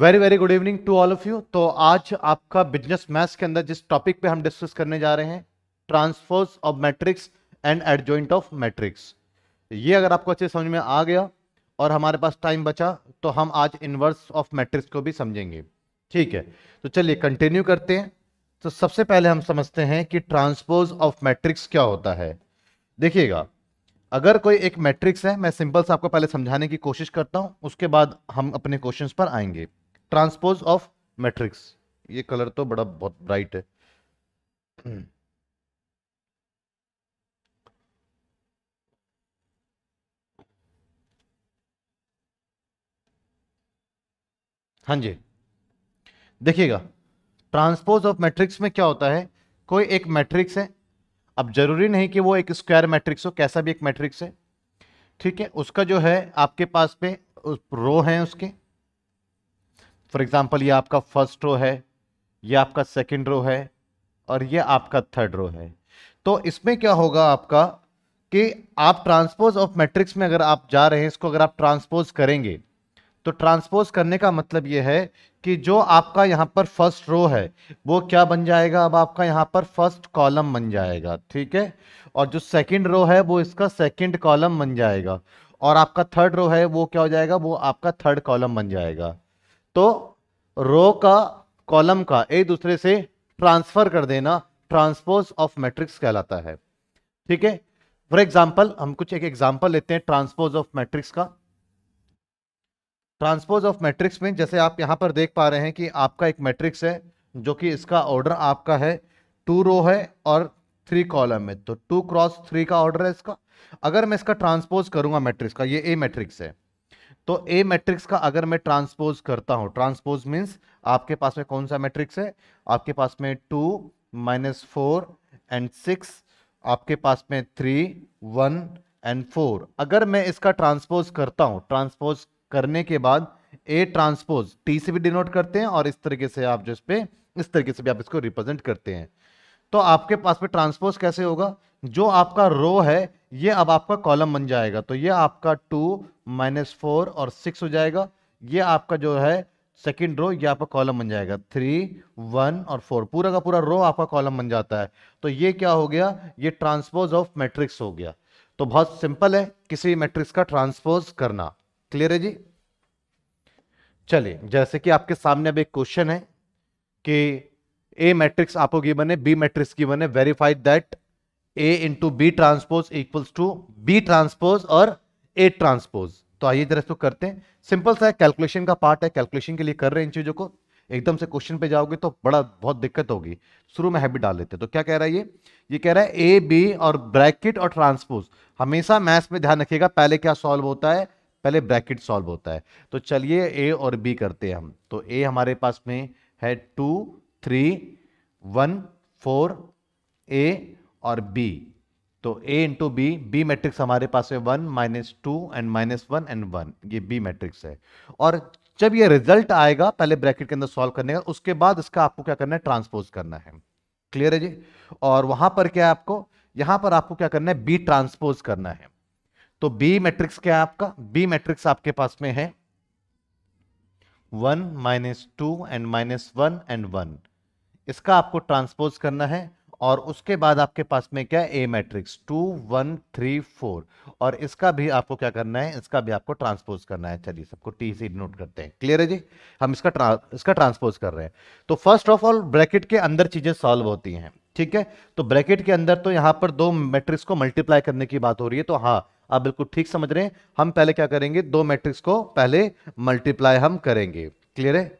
Very very good evening to all of you तो आज आपका बिजनेस मैथ्स के अंदर जिस टॉपिक पे हम डिस्कस करने जा रहे हैं transfers of matrix and adjoint of matrix ये अगर आपको अच्छे समझ में आ गया और हमारे पास टाइम बचा तो हम आज इनवर्स ऑफ मैट्रिक्स को भी समझेंगे ठीक है तो चलिए कंटिन्यू करते हैं तो सबसे पहले हम समझते हैं कि ट्रांसपोज ऑफ मैट्रिक्स क्या होता है देखिएगा अगर कोई एक मैट्रिक्स है मैं सिंपल से आपको पहले समझाने की कोशिश करता हूं उसके बाद हम अपने क्वेश्चंस पर आएंगे ट्रांसपोज ऑफ मैट्रिक्स ये कलर तो बड़ा बहुत ब्राइट है हाँ जी देखिएगा ट्रांसपोज ऑफ मैट्रिक्स में क्या होता है कोई एक मैट्रिक्स है अब जरूरी नहीं कि वो एक स्क्वायर मैट्रिक्स हो कैसा भी एक मैट्रिक्स है ठीक है उसका जो है आपके पास पे रो है उसके फॉर एग्जाम्पल ये आपका फर्स्ट रो है ये आपका सेकेंड रो है और ये आपका थर्ड रो है तो इसमें क्या होगा आपका कि आप ट्रांसपोज ऑफ मैट्रिक्स में अगर आप जा रहे हैं इसको अगर आप ट्रांसपोज करेंगे तो ट्रांसपोज करने का मतलब ये है कि जो आपका यहाँ पर फर्स्ट रो है वो क्या बन जाएगा अब आपका यहाँ पर फर्स्ट कॉलम बन जाएगा ठीक है और जो सेकंड रो है वो इसका सेकंड कॉलम बन जाएगा और आपका थर्ड रो है वो क्या हो जाएगा वो आपका थर्ड कॉलम बन जाएगा तो रो का कॉलम का एक दूसरे से ट्रांसफर कर देना ट्रांसपोज ऑफ मैट्रिक्स कहलाता है ठीक है फॉर एग्जाम्पल हम कुछ एक एग्जाम्पल लेते हैं ट्रांसपोज ऑफ मैट्रिक्स का ट्रांसपोज ऑफ मैट्रिक्स में जैसे आप यहां पर देख पा रहे हैं कि आपका एक मैट्रिक्स है जो कि इसका ऑर्डर आपका है टू रो है और थ्री कॉलम है तो टू क्रॉस थ्री का ऑर्डर है इसका अगर मैं इसका ट्रांसपोज करूंगा मैट्रिक्स का ये ए मैट्रिक्स है तो ए मैट्रिक्स का अगर मैं ट्रांसपोज करता हूं ट्रांसपोज मीन्स आपके पास में कौन सा मैट्रिक्स है आपके पास में two minus four and six आपके पास में थ्री वन एंड फोर अगर मैं इसका ट्रांसपोज करता हूं ट्रांसपोज करने के बाद ए ट्रांसपोज टी से भी डिनोट करते हैं और इस तरीके से आप जो इस इस तरीके से भी आप इसको रिप्रेजेंट करते हैं तो आपके पास में ट्रांसपोज कैसे होगा जो आपका रो है ये अब आपका कॉलम बन जाएगा तो ये आपका टू माइनस फोर और सिक्स हो जाएगा ये आपका जो है सेकेंड रो ये आपका कॉलम बन जाएगा थ्री वन और फोर पूरा का पूरा रो आपका कॉलम बन जाता है तो ये क्या हो गया ये ट्रांसपोज ऑफ मैट्रिक्स हो गया तो बहुत सिंपल है किसी मैट्रिक्स का ट्रांसपोज करना क्लियर है जी चलिए जैसे कि आपके सामने अब एक क्वेश्चन है कि ए मैट्रिक्स आपको की बने बी मैट्रिक्स की बने verified that A into B transpose equals to B transpose और ए ट्रांसपोज तो आइए जरा इसको करते हैं सिंपल सा है कैलकुलेशन का पार्ट है कैलकुलेशन के लिए कर रहे हैं इन चीज़ों को एकदम से क्वेश्चन पे जाओगे तो बड़ा बहुत दिक्कत होगी शुरू में हैबिट डाल लेते हैं तो क्या कह रहा है ये ये कह रहा है ए बी और ब्रैकेट और ट्रांसपोज हमेशा मैथ्स में ध्यान रखिएगा पहले क्या सॉल्व होता है पहले ब्रैकेट सॉल्व होता है तो चलिए ए और बी करते हैं हम तो ए हमारे पास में है two three one four A और बी तो A into B B matrix हमारे पास है one minus two and minus one and one ये बी मैट्रिक्स है और जब ये रिजल्ट आएगा पहले ब्रैकेट के अंदर सॉल्व करने का उसके बाद इसका आपको क्या करना है ट्रांसपोज करना है क्लियर है जी और वहां पर क्या है आपको यहां पर आपको क्या करना है बी ट्रांसपोज करना है तो बी मैट्रिक्स क्या है आपका बी मैट्रिक्स आपके पास में है one minus two and minus one and one इसका आपको ट्रांसपोज करना है और उसके बाद आपके पास में क्या A matrix two one three four और इसका भी आपको क्या करना है इसका भी आपको ट्रांसपोज करना है चलिए सबको टी सी नोट करते हैं क्लियर है जी हम इसका ट्रा, इसका ट्रांसपोज कर रहे हैं तो फर्स्ट ऑफ ऑल ब्रैकेट के अंदर चीजें सॉल्व होती हैं ठीक है तो ब्रैकेट के अंदर तो यहाँ पर दो मैट्रिक्स को मल्टीप्लाई करने की बात हो रही है तो हाँ आप बिल्कुल ठीक समझ रहे हैं हम पहले क्या करेंगे दो मैट्रिक्स को पहले मल्टीप्लाई हम करेंगे क्लियर है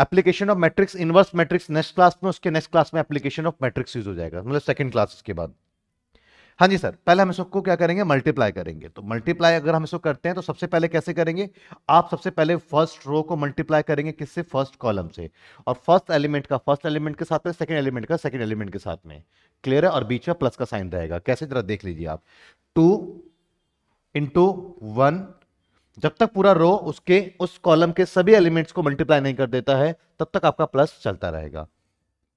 application of matrix inverse matrix next class में उसके नेक्स्ट क्लास में एप्लीकेशन ऑफ मैट्रिक्स यूज हो जाएगा मतलब सेकंड क्लास के बाद हाँ जी सर पहले हम इसको क्या करेंगे मल्टीप्लाई करेंगे तो मल्टीप्लाई अगर हम इसको करते हैं तो सबसे पहले कैसे करेंगे आप सबसे पहले फर्स्ट रो को मल्टीप्लाई करेंगे किससे फर्स्ट कॉलम से और फर्स्ट एलिमेंट का फर्स्ट एलिमेंट के साथ में सेकंड एलिमेंट का सेकंड एलिमेंट के साथ में क्लियर है और बीच में प्लस का साइन रहेगा कैसे जरा देख लीजिए आप टू इंटू वन जब तक पूरा रो उसके उस कॉलम के सभी एलिमेंट्स को मल्टीप्लाई नहीं कर देता है तब तक आपका प्लस चलता रहेगा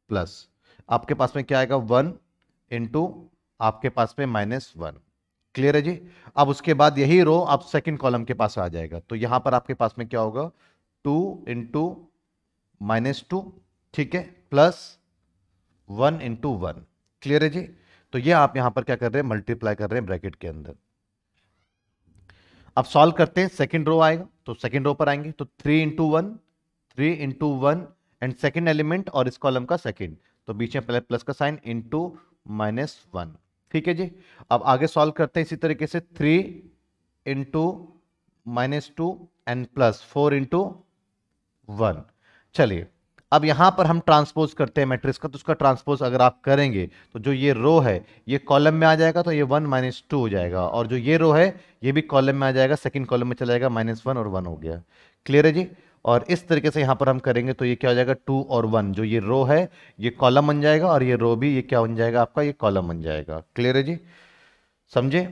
प्लस आपके पास में क्या आएगा वन इंटू आपके पास में माइनस वन क्लियर है जी अब उसके बाद यही रो आप सेकंड कॉलम के पास आ जाएगा तो यहां पर आपके पास में क्या होगा टू इंटू माइनस टू ठीक है plus one into one clear है जी तो ये आप यहां पर क्या कर रहे हैं मल्टीप्लाई कर रहे हैं ब्रैकेट के अंदर अब सॉल्व करते हैं सेकेंड रो आएगा तो सेकेंड रो पर आएंगे तो three into one three into one and second element और इस कॉलम का सेकेंड तो बीच में पहले प्लस का साइन इंटू माइनस वन ठीक है जी अब आगे सॉल्व करते हैं इसी तरीके से three into minus two and plus four into one चलिए अब यहां पर हम ट्रांसपोज करते हैं मैट्रिक्स का तो उसका ट्रांसपोज अगर आप करेंगे तो जो ये रो है ये कॉलम में आ जाएगा तो ये वन माइनस टू हो जाएगा और जो ये रो है ये भी कॉलम में आ जाएगा सेकंड कॉलम में चला जाएगा माइनस वन और वन हो गया क्लियर है जी और इस तरीके से यहां पर हम करेंगे तो ये क्या हो जाएगा टू और वन जो ये रो है ये कॉलम बन जाएगा और ये रो भी ये क्या बन जाएगा आपका ये कॉलम बन जाएगा क्लियर है जी समझे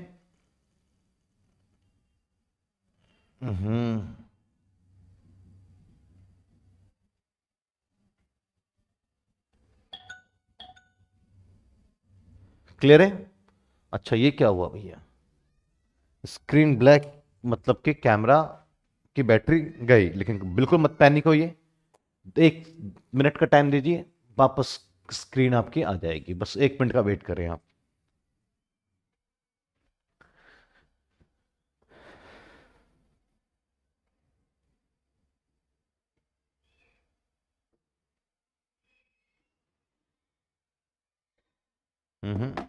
हम्म क्लियर है अच्छा ये क्या हुआ भैया स्क्रीन ब्लैक मतलब कि कैमरा की बैटरी गई लेकिन बिल्कुल मत पैनिक होइए एक मिनट का टाइम दीजिए वापस स्क्रीन आपकी आ जाएगी बस एक मिनट का वेट करें आप Mm-hmm.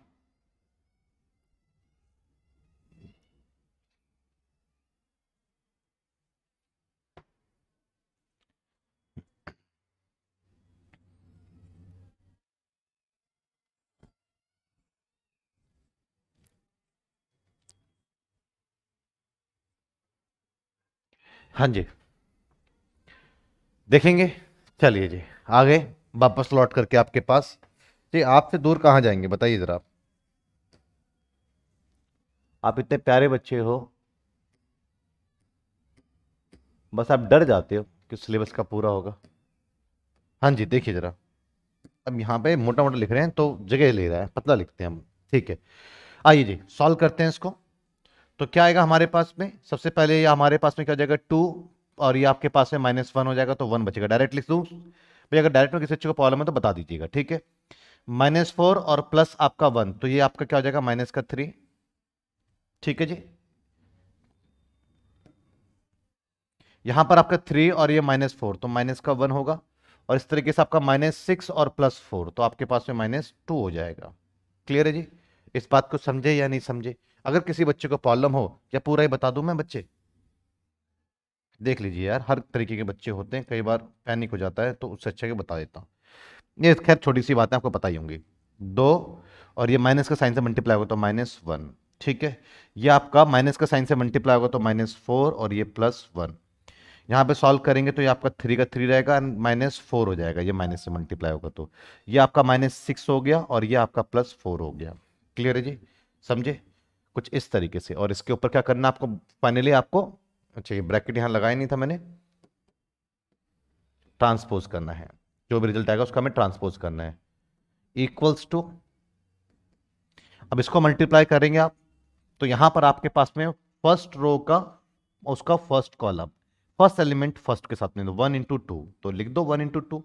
हाँ जी देखेंगे चलिए जी आ गए वापस लौट करके आपके पास जी आपसे दूर कहाँ जाएंगे बताइए ज़रा आप आप इतने प्यारे बच्चे हो बस आप डर जाते हो कि सिलेबस का पूरा होगा हाँ जी देखिए ज़रा अब यहाँ पे मोटा मोटा लिख रहे हैं तो जगह ले रहा है पतला लिखते हैं हम ठीक है आइए जी सॉल्व करते हैं इसको तो क्या आएगा हमारे पास में सबसे पहले या हमारे पास में क्या हो जाएगा टू और ये आपके पास में माइनस वन हो जाएगा तो वन बचेगा डायरेक्ट लिख दूँ भाई अगर डायरेक्ट में किसी अच्छे को प्रॉब्लम है तो बता दीजिएगा ठीक है माइनस फोर और प्लस आपका वन तो ये आपका क्या हो जाएगा माइनस का थ्री ठीक है जी यहां पर आपका थ्री और ये माइनस फोर तो माइनस का वन होगा और इस तरीके से आपका माइनस सिक्स और प्लस फोर तो आपके पास में माइनस टू हो जाएगा क्लियर है जी इस बात को समझे या नहीं समझे अगर किसी बच्चे को प्रॉब्लम हो या पूरा ही बता दूं मैं बच्चे देख लीजिए यार हर तरीके के बच्चे होते हैं कई बार पैनिक हो जाता है तो उससे अच्छा के बता देता हूँ ये खैर छोटी सी बातें आपको पता ही होंगी दो और ये माइनस का साइन से मल्टीप्लाई होगा तो माइनस वन ठीक है ये आपका माइनस का साइन से मल्टीप्लाई होगा तो माइनस फोर और ये प्लस वन यहाँ पे सॉल्व करेंगे तो ये आपका थ्री का थ्री रहेगा एंड माइनस फोर हो जाएगा ये माइनस से मल्टीप्लाई होगा तो ये आपका माइनस सिक्स हो गया और ये आपका प्लस फोर हो गया क्लियर है जी समझे कुछ इस तरीके से और इसके ऊपर क्या करना आपको फाइनली आपको अच्छा ये ब्रैकेट यहां लगाया नहीं था मैंने ट्रांसपोज करना है जो भी रिजल्ट आएगा उसका हमें ट्रांसपोज करना है इक्वल्स टू अब इसको मल्टीप्लाई करेंगे आप तो यहां पर आपके पास में फर्स्ट रो का उसका first column first element first के साथ में वन इंटू टू तो लिख दो वन इंटू टू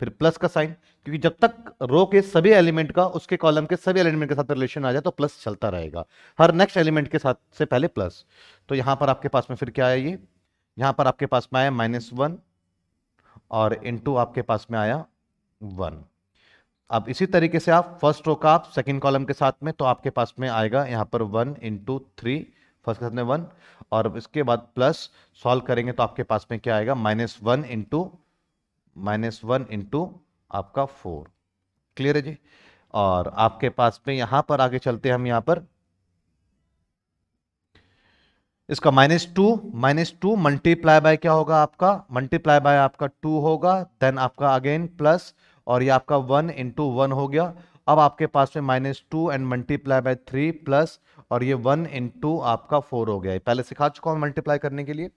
फिर प्लस का साइन क्योंकि जब तक रो के सभी एलिमेंट का उसके कॉलम के सभी एलिमेंट के साथ रिलेशन आ जाए तो प्लस चलता रहेगा हर नेक्स्ट एलिमेंट के साथ से पहले प्लस तो यहां पर आपके पास में फिर क्या आया ये यहां पर आपके पास में आया माइनस वन और इनटू आपके पास में आया वन अब इसी तरीके से आप फर्स्ट रो का आप सेकेंड कॉलम के साथ में तो आपके पास में आएगा यहां पर वन इंटू थ्री फर्स्ट के साथ में वन और इसके बाद प्लस सॉल्व करेंगे तो आपके पास में क्या आएगा minus one into minus one into आपका फोर क्लियर है जी और आपके पास में यहां पर आगे चलते हैं हम यहां पर इसका minus two minus two multiply by क्या होगा आपका मल्टीप्लाई बाय आपका टू होगा देन आपका अगेन प्लस और ये आपका वन इंटू वन हो गया अब आपके पास में minus two and multiply by three plus और ये वन इंटू आपका फोर हो गया पहले सिखा चुका हूं मल्टीप्लाई करने के लिए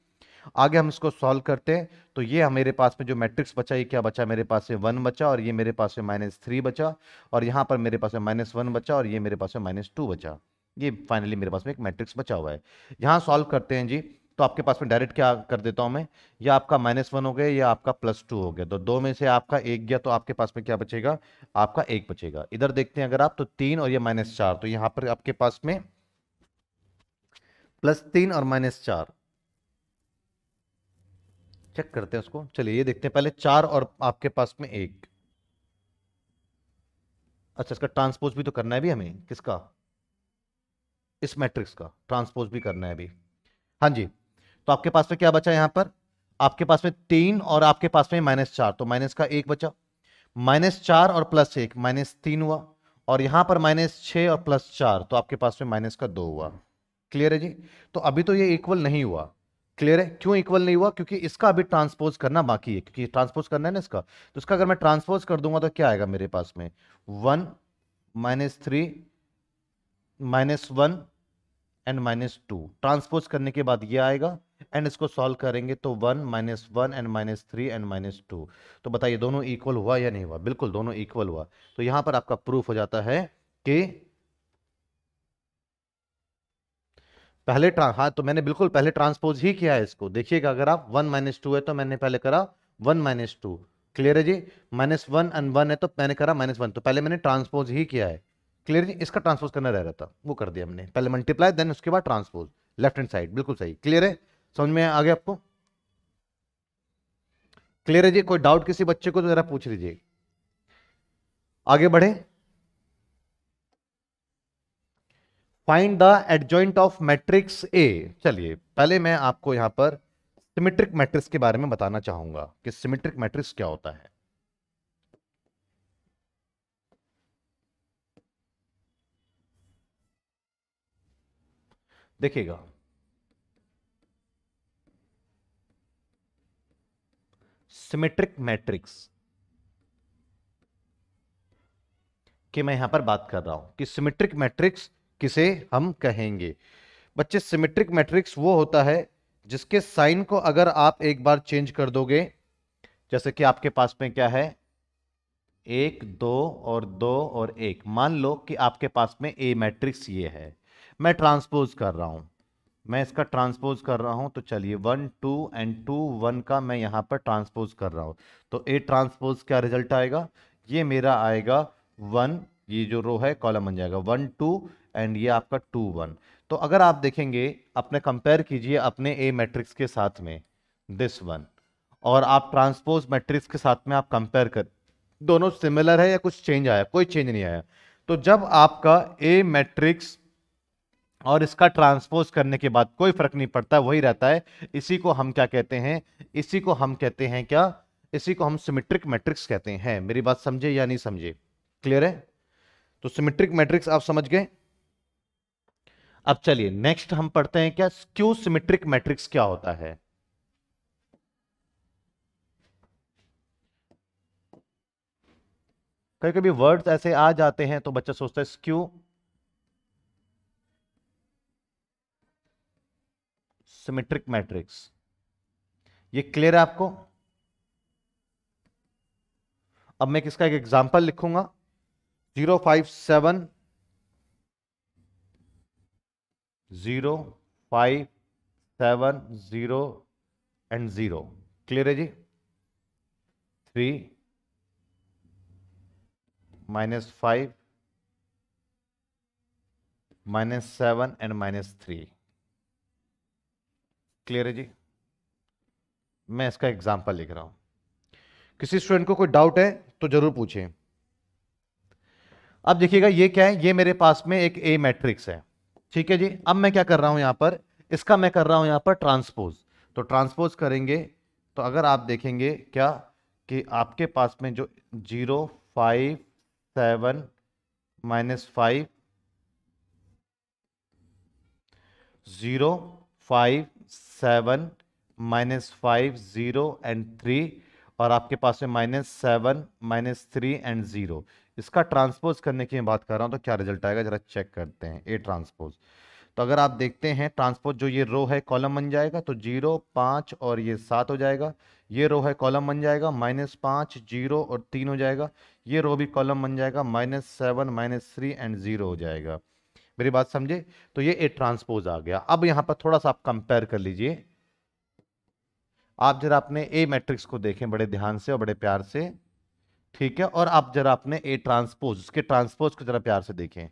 आगे हम इसको सॉल्व करते हैं तो ये हमारे पास में जो मैट्रिक्स बचा ये क्या बचा मेरे पास से वन बचा और ये मेरे पास से माइनस थ्री बचा और यहाँ पर मेरे पास में माइनस वन बचा और ये मेरे पास में माइनस टू बचा ये फाइनली मेरे पास में एक मैट्रिक्स बचा हुआ है यहाँ सॉल्व करते हैं जी तो आपके पास में डायरेक्ट क्या कर देता हूँ मैं या आपका माइनस हो गया या आपका प्लस हो गया तो दो में से आपका एक गया तो आपके पास में क्या बचेगा आपका एक बचेगा इधर देखते हैं अगर आप तो तीन और ये माइनस तो यहाँ पर आपके पास में प्लस तीन और माइनस चार चेक करते हैं उसको चलिए ये देखते हैं पहले चार और आपके पास में एक अच्छा इसका ट्रांसपोज भी तो करना है भी हमें किसका इस मैट्रिक्स का ट्रांसपोज भी करना है अभी हाँ जी तो आपके पास में क्या बचा यहां पर आपके पास में तीन और आपके पास में माइनस चार तो माइनस का एक बचा माइनस चार और प्लस एक माइनस तीन हुआ और यहां पर माइनस छ और प्लस चार तो आपके पास में माइनस का दो हुआ क्लियर है जी तो अभी तो ये इक्वल नहीं हुआ क्लियर है क्यों इक्वल नहीं हुआ क्योंकि इसका अभी ट्रांसपोज करना बाकी है क्योंकि ट्रांसपोज करना है ना इसका तो इसका अगर मैं ट्रांसपोज कर दूंगा तो क्या आएगा मेरे पास में one minus three minus one and minus two transpose करने के बाद ये आएगा एंड इसको सॉल्व करेंगे तो one minus one and minus three and minus two तो बताइए दोनों इक्वल हुआ या नहीं हुआ बिल्कुल दोनों इक्वल हुआ तो यहाँ पर आपका प्रूफ हो जाता है कि पहले हाँ तो मैंने बिल्कुल पहले ट्रांसपोज ही किया है इसको देखिएगा अगर आप वन माइनस टू है तो मैंने पहले करा वन माइनस टू क्लियर है जी माइनस वन एंड वन है तो मैंने करा माइनस वन तो पहले मैंने ट्रांसपोज ही किया है क्लियर जी इसका ट्रांसपोज करना रह रहा था वो कर दिया हमने पहले मल्टीप्लाई देन उसके बाद ट्रांसपोज लेफ्ट हैंड साइड बिल्कुल सही क्लियर है समझ में आ गया आपको क्लियर है जी कोई डाउट किसी बच्चे को तो जरा पूछ लीजिए आगे बढ़े find the adjoint of matrix A चलिए पहले मैं आपको यहां पर सिमेट्रिक मैट्रिक्स के बारे में बताना चाहूंगा कि सिमेट्रिक मैट्रिक्स क्या होता है देखिएगा सिमेट्रिक मैट्रिक्स की मैं यहां पर बात कर रहा हूं कि सिमेट्रिक मैट्रिक्स किसे हम कहेंगे बच्चे सिमेट्रिक मैट्रिक्स वो होता है जिसके साइन को अगर आप एक बार चेंज कर दोगे जैसे कि आपके पास में क्या है एक दो और दो और एक मान लो कि आपके पास में ए मैट्रिक्स ये है मैं ट्रांसपोज कर रहा हूं मैं इसका ट्रांसपोज कर रहा हूं तो चलिए one two and two one का मैं यहां पर ट्रांसपोज कर रहा हूँ तो ए ट्रांसपोज तो क्या रिजल्ट आएगा ये मेरा आएगा वन ये जो रो है कॉलम बन जाएगा वन टू एंड ये आपका टू वन तो अगर आप देखेंगे अपने कंपेयर कीजिए अपने ए मैट्रिक्स के साथ में दिस वन और आप ट्रांसपोज मैट्रिक्स के साथ में आप कंपेयर कर दोनों सिमिलर है या कुछ चेंज आया कोई चेंज नहीं आया तो जब आपका ए मैट्रिक्स और इसका ट्रांसपोज करने के बाद कोई फर्क नहीं पड़ता वही रहता है इसी को हम क्या कहते हैं इसी को हम कहते हैं क्या इसी को हम सिमेट्रिक मैट्रिक्स कहते हैं मेरी बात समझे या नहीं समझे क्लियर है तो सिमेट्रिक मैट्रिक्स आप समझ गए अब चलिए नेक्स्ट हम पढ़ते हैं क्या स्क्यू सिमेट्रिक मैट्रिक्स क्या होता है कभी कभी वर्ड्स ऐसे आ जाते हैं तो बच्चा सोचता है स्क्यू सिमेट्रिक मैट्रिक्स ये क्लियर है आपको अब मैं किसका एक एग्जांपल लिखूंगा zero five seven zero five seven zero and zero clear है जी three minus five minus seven and minus three clear है जी मैं इसका एग्जांपल लिख रहा हूं किसी स्टूडेंट को कोई डाउट है तो ज़रूर पूछें अब देखिएगा ये क्या है ये मेरे पास में एक ए मैट्रिक्स है ठीक है जी अब मैं क्या कर रहा हूं यहां पर इसका मैं कर रहा हूं यहां पर ट्रांसपोज तो ट्रांसपोज करेंगे तो अगर आप देखेंगे क्या कि आपके पास में जो zero five seven minus five zero five seven minus five zero and three और आपके पास में minus seven minus three and zero इसका ट्रांसपोज करने की मैं बात कर रहा हूँ तो क्या रिजल्ट आएगा जरा चेक करते हैं ए ट्रांसपोज तो अगर आप देखते हैं ट्रांसपोज जो ये रो है कॉलम बन जाएगा तो जीरो पाँच और ये सात हो जाएगा ये रो है कॉलम बन जाएगा माइनस पाँच जीरो और तीन हो जाएगा ये रो भी कॉलम बन जाएगा minus seven minus three and zero हो जाएगा मेरी बात समझे तो ये ए ट्रांसपोज आ गया अब यहाँ पर थोड़ा सा आप कंपेयर कर लीजिए आप जरा अपने ए मैट्रिक्स को देखें बड़े ध्यान से और बड़े प्यार से ठीक है और आप जरा अपने ए ट्रांसपोज उसके ट्रांसपोज को जरा प्यार से देखें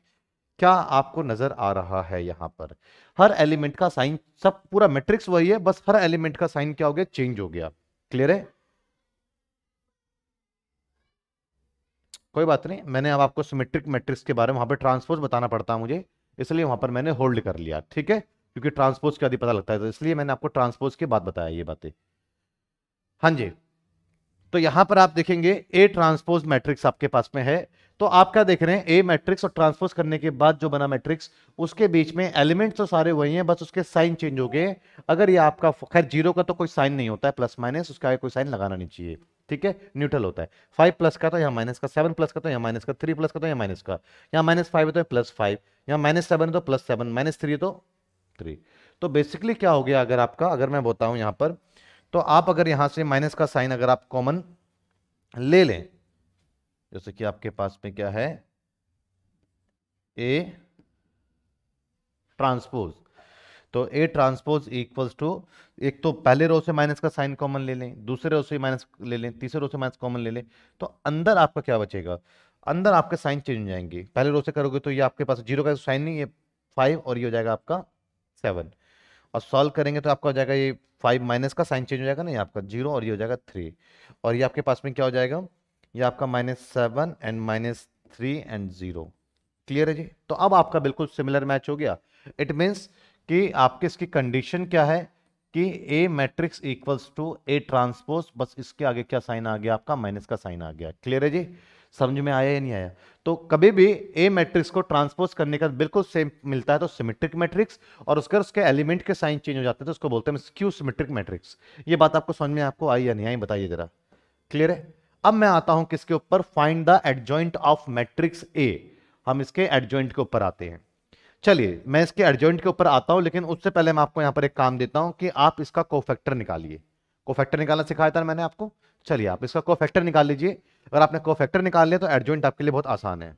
क्या आपको नजर आ रहा है यहां पर हर एलिमेंट का साइन सब पूरा मैट्रिक्स वही है बस हर एलिमेंट का साइन क्या हो गया चेंज हो गया क्लियर है कोई बात नहीं मैंने अब आपको सिमेट्रिक मैट्रिक्स के बारे में वहां पर ट्रांसपोज बताना पड़ता मुझे इसलिए वहां पर मैंने होल्ड कर लिया ठीक है क्योंकि ट्रांसपोज का पता लगता है तो इसलिए मैंने आपको ट्रांसपोज के बाद बताया ये बातें हाँ जी तो यहां पर आप देखेंगे ए ट्रांसपोज मैट्रिक्स आपके पास में है तो आप क्या देख रहे हैं ए मैट्रिक्स और ट्रांसपोज करने के बाद जो बना मैट्रिक्स उसके बीच में एलिमेंट्स तो सारे वही हैं बस उसके साइन चेंज हो गए अगर ये आपका खैर जीरो का तो कोई साइन नहीं होता है प्लस माइनस उसका कोई साइन लगाना नहीं चाहिए ठीक है न्यूट्रल होता है फाइव प्लस का तो यहाँ माइनस का सेवन प्लस का तो यहाँ माइनस का थ्री प्लस का तो यहाँ माइनस का यहाँ माइनस फाइव है तो प्लस फाइव यहाँ माइनस सेवन है तो प्लस सेवन माइनस थ्री है तो थ्री तो बेसिकली क्या हो गया अगर आपका अगर मैं हूँ यहाँ पर तो आप अगर यहां से माइनस का साइन अगर आप कॉमन ले लें जैसे कि आपके पास में क्या है ए ट्रांसपोज तो ए ट्रांसपोज इक्वल्स टू एक तो पहले रो से माइनस का साइन कॉमन ले लें दूसरे रो से माइनस ले लें तीसरे रो से माइनस कॉमन ले लें तो अंदर आपका क्या बचेगा अंदर आपके साइन चेंज हो जाएंगे पहले रो से करोगे तो ये आपके पास जीरो का साइन नहीं है फाइव और ये हो जाएगा आपका सेवन और सॉल्व करेंगे तो आपका हो जाएगा ये फाइव माइनस का साइन चेंज हो जाएगा ये आपका जीरो और ये हो जाएगा थ्री और ये आपके पास में क्या हो जाएगा ये आपका minus seven and minus three and zero clear है जी तो अब आपका बिल्कुल सिमिलर मैच हो गया इट मीन्स कि आपके इसकी कंडीशन क्या है कि A matrix equals to A transpose बस इसके आगे क्या साइन आ गया आपका माइनस का साइन आ गया क्लियर है जी समझ में आया या नहीं आया तो कभी भी ए मैट्रिक्स को ट्रांसपोज करने का बिल्कुल सेम मिलता है तो सिमेट्रिक मैट्रिक्स और उसके उसके एलिमेंट के साइन चेंज हो जाते हैं तो उसको बोलते हैं स्क्यू सिमेट्रिक मैट्रिक्स ये बात आपको समझ में आपको आई या नहीं आई बताइए जरा क्लियर है अब मैं आता हूं किसके ऊपर find the adjoint of matrix A हम इसके एडजॉइंट के ऊपर आते हैं चलिए मैं इसके एडजॉइंट के ऊपर आता हूं लेकिन उससे पहले मैं आपको यहां पर एक काम देता हूं कि आप इसका कोफैक्टर निकालिए कोफैक्टर निकालना सिखाया था मैंने आपको चलिए आप इसका कोफैक्टर निकाल लीजिए अगर आपने कोफैक्टर निकाल लिया तो एडजॉइंट आपके लिए बहुत आसान है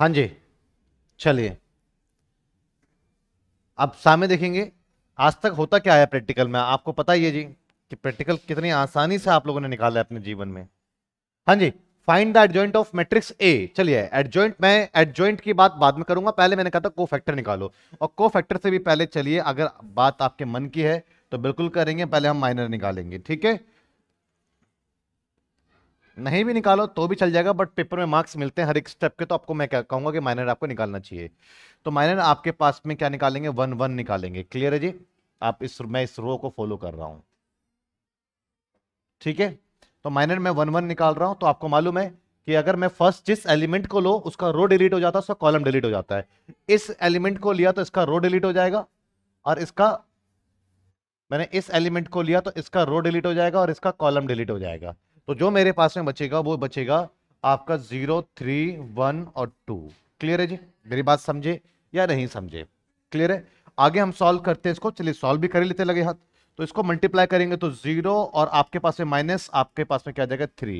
हाँ जी चलिए अब सामने देखेंगे आज तक होता क्या है प्रैक्टिकल में आपको पता ही है जी कि प्रैक्टिकल कितनी आसानी से आप लोगों ने निकाला है अपने जीवन में हाँ जी find the adjoint of matrix A चलिए एडजॉइंट मैं एडजॉइंट की बात बाद में करूंगा पहले मैंने कहा था को फैक्टर निकालो और को फैक्टर से भी पहले चलिए अगर बात आपके मन की है तो बिल्कुल करेंगे पहले हम माइनर निकालेंगे ठीक है नहीं भी निकालो तो भी चल जाएगा बट पेपर में मार्क्स मिलते हैं हर एक स्टेप के तो आपको मैं कहूंगा कि माइनर आपको निकालना चाहिए तो माइनर आपके पास में क्या निकालेंगे वन वन निकालेंगे क्लियर है जी आप इस मैं इस रो को फॉलो कर रहा हूं ठीक है तो माइनर में वन वन निकाल रहा हूं तो आपको मालूम है कि अगर मैं फर्स्ट जिस एलिमेंट को लो उसका रो डिलीट हो जाता है उसका कॉलम डिलीट हो जाता है इस एलिमेंट को लिया तो इसका रो डिलीट हो जाएगा और इसका मैंने इस एलिमेंट को लिया तो इसका रो डिलीट हो जाएगा और इसका कॉलम डिलीट हो जाएगा तो जो मेरे पास में बचेगा वो बचेगा आपका जीरो थ्री वन और टू क्लियर है जी मेरी बात समझे या नहीं समझे क्लियर है आगे हम सॉल्व करते हैं इसको चलिए सॉल्व भी कर लेते लगे हाथ तो इसको मल्टीप्लाई करेंगे तो जीरो और आपके पास में माइनस आपके पास में क्या जाएगा थ्री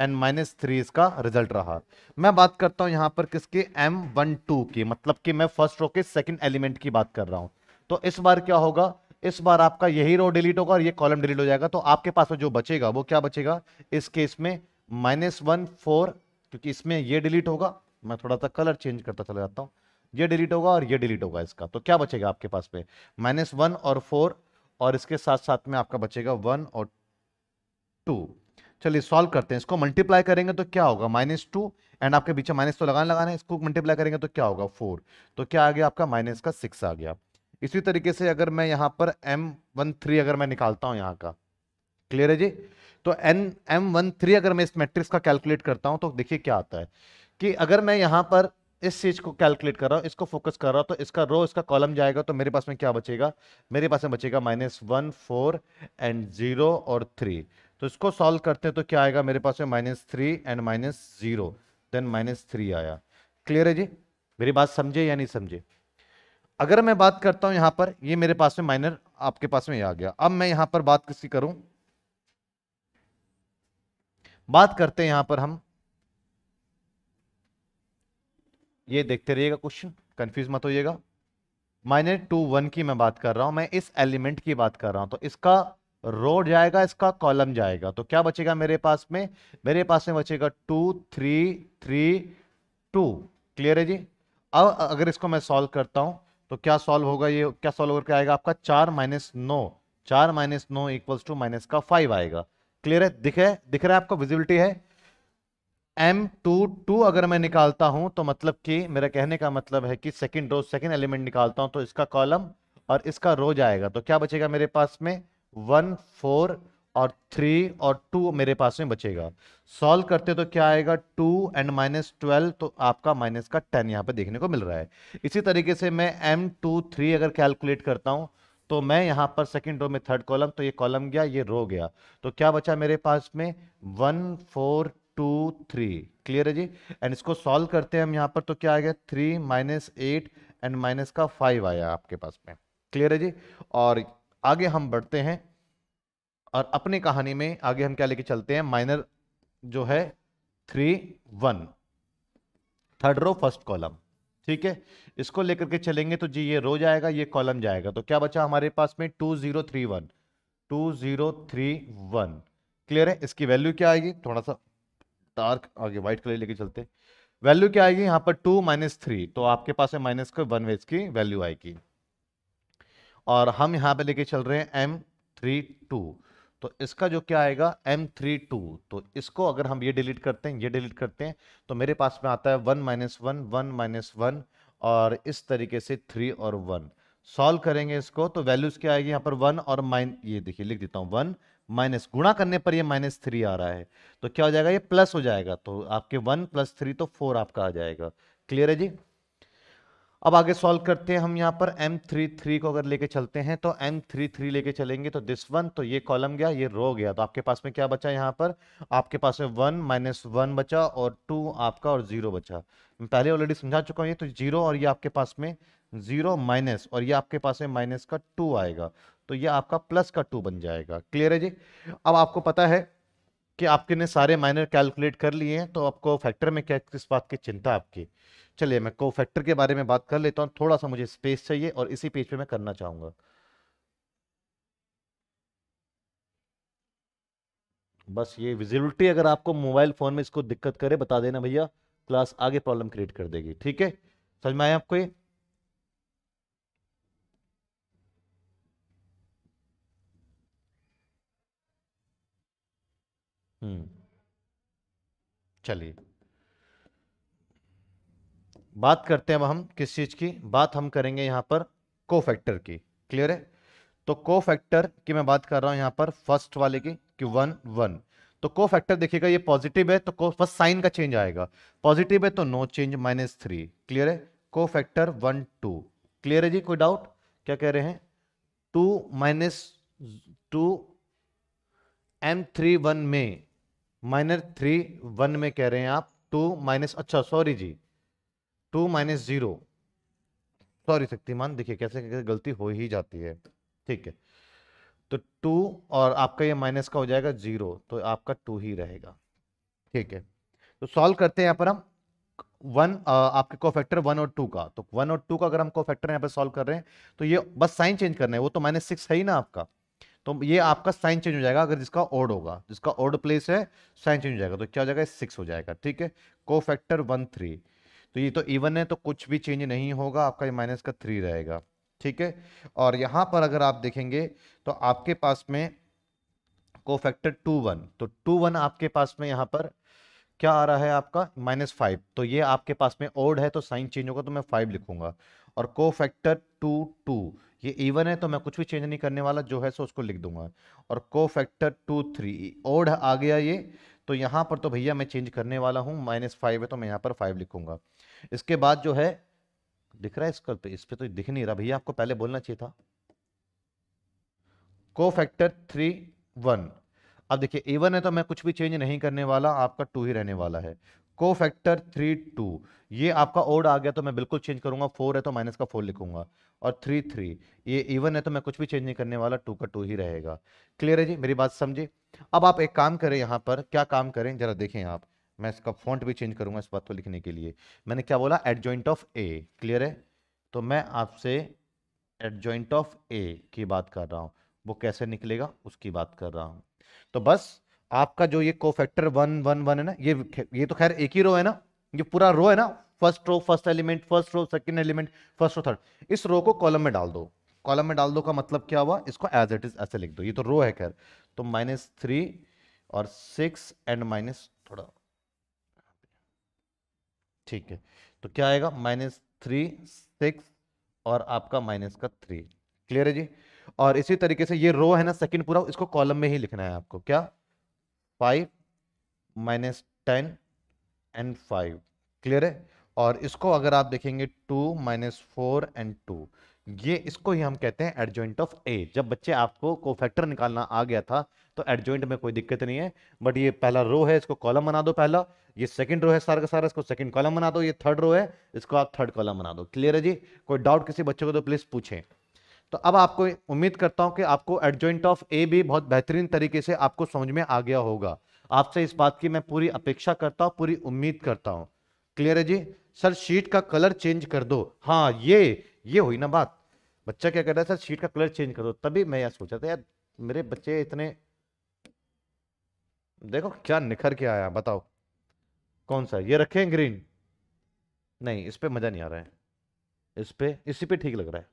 एंड माइनस थ्री इसका रिजल्ट रहा मैं बात करता हूं यहां पर किसकी एम वन टू की मतलब कि मैं फर्स्ट रो के सेकंड एलिमेंट की बात कर रहा हूं तो इस बार क्या होगा इस बार आपका यही रो डिलीट होगा और ये कॉलम डिलीट हो जाएगा तो आपके पास में जो बचेगा वो क्या बचेगा इस केस में माइनस वन फोर क्योंकि इसमें यह डिलीट होगा मैं थोड़ा सा कलर चेंज करता चला जाता हूँ ये डिलीट होगा और ये डिलीट होगा इसका तो क्या बचेगा आपके पास में माइनस वन और फोर और इसके साथ साथ में आपका बचेगा वन और टू चलिए सॉल्व करते हैं इसको मल्टीप्लाई करेंगे तो क्या होगा माइनस टू एंड आपके पीछे माइनस तो लगाने लगाना है इसको मल्टीप्लाई करेंगे तो क्या होगा फोर तो क्या आ गया आपका माइनस का सिक्स आ गया इसी तरीके से अगर मैं यहाँ पर एम वन थ्री अगर मैं निकालता हूँ यहाँ का क्लियर है जी तो एन एम वन थ्री अगर मैं इस मैट्रिक्स का कैलकुलेट करता हूँ तो देखिए क्या आता है कि अगर मैं यहाँ पर इस चीज़ को कैलकुलेट कर रहा हूँ इसको फोकस कर रहा हूँ तो इसका रो इसका कॉलम जाएगा तो मेरे पास में क्या बचेगा मेरे पास में बचेगा minus one four and zero और थ्री तो इसको सॉल्व करते हैं तो क्या आएगा मेरे पास में minus three and minus zero then minus three आया क्लियर है जी मेरी बात समझे या नहीं समझे अगर मैं बात करता हूँ यहाँ पर ये मेरे पास में माइनर आपके पास में आ गया अब मैं यहाँ पर बात किसी करूँ बात करते हैं यहाँ पर हम ये देखते रहिएगा क्वेश्चन कंफ्यूज मत होइएगा माइनस टू वन की मैं बात कर रहा हूँ मैं इस एलिमेंट की बात कर रहा हूं तो इसका रो जाएगा इसका कॉलम जाएगा तो क्या बचेगा मेरे पास में मेरे पास में बचेगा two three three two clear है जी अब अगर इसको मैं सॉल्व करता हूं तो क्या सॉल्व होगा ये क्या सॉल्व करके आएगा आपका चार माइनस नौ चार माइनस नौ इक्वल्स टू माइनस का फाइव आएगा क्लियर है दिखे दिख रहा है आपको विजिबिलिटी है एम टू टू अगर मैं निकालता हूं तो मतलब कि मेरा कहने का मतलब है कि सेकेंड रो सेकेंड एलिमेंट निकालता हूं तो इसका कॉलम और इसका रो जाएगा तो क्या बचेगा मेरे पास में वन फोर और थ्री और टू मेरे पास में बचेगा सॉल्व करते तो क्या आएगा टू एंड माइनस ट्वेल्व तो आपका माइनस का टेन यहाँ पे देखने को मिल रहा है इसी तरीके से मैं एम टू थ्री अगर कैलकुलेट करता हूँ तो मैं यहाँ पर सेकेंड रो में थर्ड कॉलम तो ये कॉलम गया ये रो गया तो क्या बचा मेरे पास में one four two three clear है जी एंड इसको सॉल्व करते हैं हम यहाँ पर तो क्या आ गया three minus eight and minus का फाइव आया आपके पास में क्लियर है जी और आगे हम बढ़ते हैं और अपनी कहानी में आगे हम क्या लेके चलते हैं माइनर जो है three one third row first column ठीक है इसको लेकर के चलेंगे तो जी ये रो जाएगा ये कॉलम जाएगा तो क्या बचा हमारे पास में two zero three one two zero three one clear है इसकी वैल्यू क्या आएगी थोड़ा सा डार्क आगे व्हाइट कलर लेके चलते वैल्यू क्या आएगी यहाँ पर टू माइनस थ्री तो आपके पास है माइनस का वन वेज की वैल्यू आएगी और हम यहाँ पे लेके चल रहे हैं एम थ्री टू तो इसका जो क्या आएगा एम थ्री टू तो इसको अगर हम ये डिलीट करते हैं ये डिलीट करते हैं तो मेरे पास में आता है one minus one one minus one और इस तरीके से थ्री और वन सॉल्व करेंगे इसको तो वैल्यूज क्या आएगी यहाँ पर वन और माइन ये देखिए लिख देता हूँ वन माइनस गुणा करने पर ये माइनस थ्री आ रहा है तो क्या हो जाएगा ये प्लस हो जाएगा तो आपके वन प्लस थ्री तो फोर आपका आ जाएगा क्लियर है जी अब आगे सॉल्व करते हैं हम यहाँ पर एम थ्री थ्री को अगर लेके चलते हैं तो एम थ्री थ्री लेके चलेंगे तो दिस वन तो ये कॉलम गया ये रो गया तो आपके पास में क्या बचा यहाँ पर आपके पास में वन माइनस वन बचा और टू आपका और जीरो बचा मैं पहले ऑलरेडी समझा चुका हूँ ये तो जीरो और ये आपके पास में जीरो माइनस और ये आपके पास में माइनस का टू आएगा तो ये आपका प्लस का टू बन जाएगा क्लियर है जी अब आपको पता है कि आपके ने सारे माइनर कैलकुलेट कर लिए हैं तो आपको फैक्टर में क्या किस बात की चिंता आपकी चलिए मैं को फैक्टर के बारे में बात कर लेता हूँ थोड़ा सा मुझे स्पेस चाहिए और इसी पेज पे मैं करना चाहूंगा बस ये विजिबिलिटी अगर आपको मोबाइल फ़ोन में इसको दिक्कत करे बता देना भैया क्लास आगे प्रॉब्लम क्रिएट कर देगी ठीक है समझ में आया आपको ये हम्म। चलिए बात करते हैं अब हम किस चीज की बात हम करेंगे यहां पर को फैक्टर की क्लियर है तो को फैक्टर की मैं बात कर रहा हूं यहां पर फर्स्ट वाले की कि वन वन तो को फैक्टर देखिएगा ये पॉजिटिव है तो को फर्स्ट साइन का चेंज आएगा पॉजिटिव है तो no change minus three clear है cofactor one to clear है जी कोई डाउट क्या कह रहे हैं two minus two M three one में माइनस थ्री वन में कह रहे हैं आप टू माइनस अच्छा सॉरी जी two minus zero sorry Shaktimaan देखिए कैसे कैसे गलती हो ही जाती है ठीक है तो टू और आपका ये माइनस का हो जाएगा जीरो तो आपका टू ही रहेगा ठीक है तो सॉल्व करते हैं यहाँ पर हम वन आपके को फैक्टर वन और टू का तो वन और टू का अगर हम फैक्टर यहाँ पर सॉल्व कर रहे हैं तो ये बस साइन चेंज करना है वो तो माइनस सिक्स है ही ना आपका तो ये आपका साइन चेंज हो जाएगा अगर जिसका ओड होगा जिसका ओड प्लेस है साइन चेंज हो जाएगा तो क्या हो जाएगा सिक्स हो जाएगा ठीक है को फैक्टर वन थ्री तो ये तो इवन है तो कुछ भी चेंज नहीं होगा आपका ये माइनस का थ्री रहेगा ठीक है और यहाँ पर अगर आप देखेंगे तो आपके पास में को फैक्टर टू वन तो टू वन आपके पास में यहाँ पर क्या आ रहा है आपका माइनस फाइव तो ये आपके पास में ओड है तो साइन चेंज होगा तो मैं फाइव लिखूंगा और को फैक्टर टू टू ये इवन है तो मैं कुछ भी चेंज नहीं करने वाला जो है सो उसको लिख दूंगा और cofactor two three odd आ गया ये तो यहाँ पर तो भैया मैं चेंज करने वाला हूँ माइनस फाइव है तो मैं यहाँ पर फाइव लिखूंगा इसके बाद जो है दिख रहा है इस पे इस पर तो दिख नहीं रहा भैया आपको पहले बोलना चाहिए था को फैक्टर थ्री वन अब देखिए इवन है तो मैं कुछ भी चेंज नहीं करने वाला आपका टू ही रहने वाला है को फैक्टर थ्री टू ये आपका ओड आ गया तो मैं बिल्कुल चेंज करूंगा फोर है तो माइनस का फोर लिखूंगा और थ्री थ्री ये इवन है तो मैं कुछ भी चेंज नहीं करने वाला टू का टू ही रहेगा क्लियर है जी मेरी बात समझे अब आप एक काम करें यहाँ पर क्या काम करें जरा देखें आप मैं इसका फॉन्ट भी चेंज करूंगा इस बात को लिखने के लिए मैंने क्या बोला एडजॉइंट ऑफ ए क्लियर है तो मैं आपसे एडजॉइंट ऑफ ए की बात कर रहा हूँ वो कैसे निकलेगा उसकी बात कर रहा हूँ तो बस आपका जो ये कोफैक्टर वन वन वन है ना ये ये तो खैर एक ही रो है ना ये पूरा रो है ना first row first element first row second element first row third इस रो को कॉलम में डाल दो कॉलम में डाल दो का मतलब क्या हुआ इसको एज इट इज ऐसे लिख दो ये तो रो है खैर तो माइनस थ्री और सिक्स एंड माइनस थोड़ा ठीक है तो क्या आएगा माइनस थ्री सिक्स और आपका माइनस का थ्री क्लियर है जी और इसी तरीके से ये रो है ना सेकंड पूरा इसको कॉलम में ही लिखना है आपको क्या five minus ten and five clear है और इसको अगर आप देखेंगे two minus four and two ये इसको ही हम कहते हैं एडजॉइंट ऑफ ए जब बच्चे आपको को फैक्टर निकालना आ गया था तो एडजॉइंट में कोई दिक्कत नहीं है बट ये पहला रो है इसको कॉलम बना दो पहला ये सेकंड रो है सारा का सारा इसको सेकंड कॉलम बना दो ये थर्ड रो है इसको आप थर्ड कॉलम बना दो क्लियर है जी कोई डाउट किसी बच्चे को तो प्लीज़ पूछें तो अब आपको उम्मीद करता हूँ कि आपको एडजॉइंट ऑफ ए भी बहुत बेहतरीन तरीके से आपको समझ में आ गया होगा आपसे इस बात की मैं पूरी अपेक्षा करता हूँ पूरी उम्मीद करता हूँ क्लियर है जी सर शीट का कलर चेंज कर दो हाँ ये ये हुई ना बात बच्चा क्या कर रहा है सर शीट का कलर चेंज कर दो तभी मैं यार सोचा था यार मेरे बच्चे इतने देखो क्या निखर के आया बताओ कौन सा ये रखें ग्रीन नहीं इस पर मज़ा नहीं आ रहा है इस पर इसी पे ठीक लग रहा है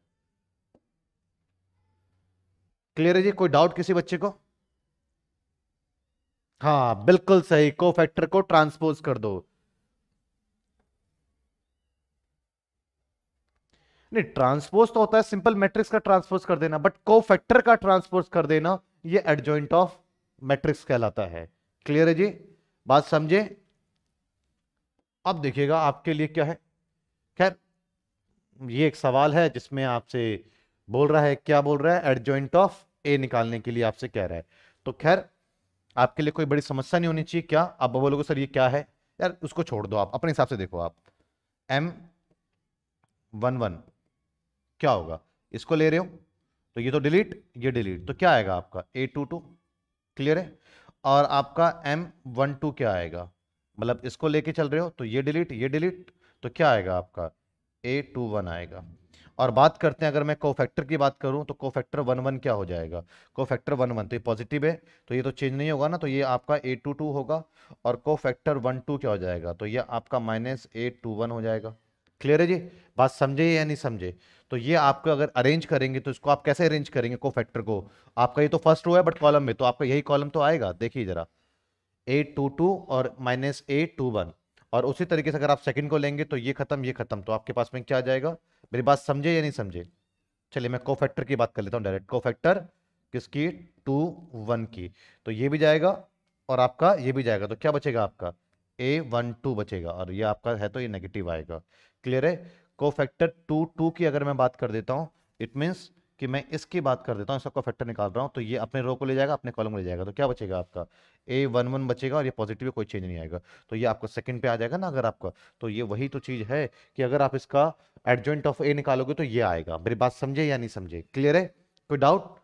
क्लियर है जी कोई डाउट किसी बच्चे को हाँ बिल्कुल सही को फैक्टर को ट्रांसपोज कर दो नहीं ट्रांसपोज तो होता है सिंपल मैट्रिक्स का ट्रांसपोज कर देना बट को फैक्टर का ट्रांसपोज कर देना ये एडजॉइंट ऑफ मैट्रिक्स कहलाता है क्लियर है जी बात समझे अब देखिएगा आपके लिए क्या है खैर ये एक सवाल है जिसमें आपसे बोल रहा है क्या बोल रहा है एडजॉइंट ऑफ ए निकालने के लिए आपसे कह रहा है तो खैर आपके लिए कोई बड़ी समस्या नहीं होनी चाहिए क्या आप बोलोगे सर ये क्या है यार उसको छोड़ दो आप अपने हिसाब से देखो आप एम वन वन क्या होगा इसको ले रहे हो तो ये तो डिलीट ये डिलीट तो क्या आएगा आपका ए टू टू क्लियर है और आपका एम वन टू क्या आएगा मतलब इसको लेके चल रहे हो तो ये डिलीट ये डिलीट तो क्या आएगा आपका ए टू वन आएगा और बात करते हैं अगर मैं कोफैक्टर की बात करूं तो कोफैक्टर वन वन क्या हो जाएगा कोफैक्टर वन वन तो ये पॉजिटिव है तो ये तो चेंज नहीं होगा ना तो ये आपका ए टू टू होगा और कोफैक्टर वन टू क्या हो जाएगा तो ये आपका माइनस ए टू वन हो जाएगा क्लियर है जी बात समझे या नहीं समझे तो ये आपको अगर अरेंज करेंगे तो इसको आप कैसे अरेंज करेंगे को फैक्टर को आपका ये तो फर्स्ट रो है बट कॉलम में तो आपका यही कॉलम तो आएगा देखिए जरा ए टू टू और माइनस ए टू वन और उसी तरीके से अगर आप सेकंड को लेंगे तो ये खत्म ये खत्म तो आपके पास में क्या आ जाएगा मेरी बात समझे या नहीं समझे चलिए मैं को फैक्टर की बात कर लेता हूँ डायरेक्ट को फैक्टर किसकी टू वन की तो ये भी जाएगा और आपका ये भी जाएगा तो क्या बचेगा आपका ए वन टू बचेगा और ये आपका है तो ये नेगेटिव आएगा क्लियर है को फैक्टर टू टू की अगर मैं बात कर देता हूँ इट मीन्स कि मैं इसकी बात कर देता हूँ इसका फैक्टर निकाल रहा हूँ तो ये अपने रो को ले जाएगा अपने कॉलम को ले जाएगा तो क्या बचेगा आपका ए वन वन बचेगा और ये पॉजिटिव कोई चेंज नहीं आएगा तो ये आपका सेकंड पे आ जाएगा ना अगर आपका तो ये वही तो चीज़ है कि अगर आप इसका एडजॉइंट ऑफ ए निकालोगे तो ये आएगा मेरी बात समझे या नहीं समझे क्लियर है कोई डाउट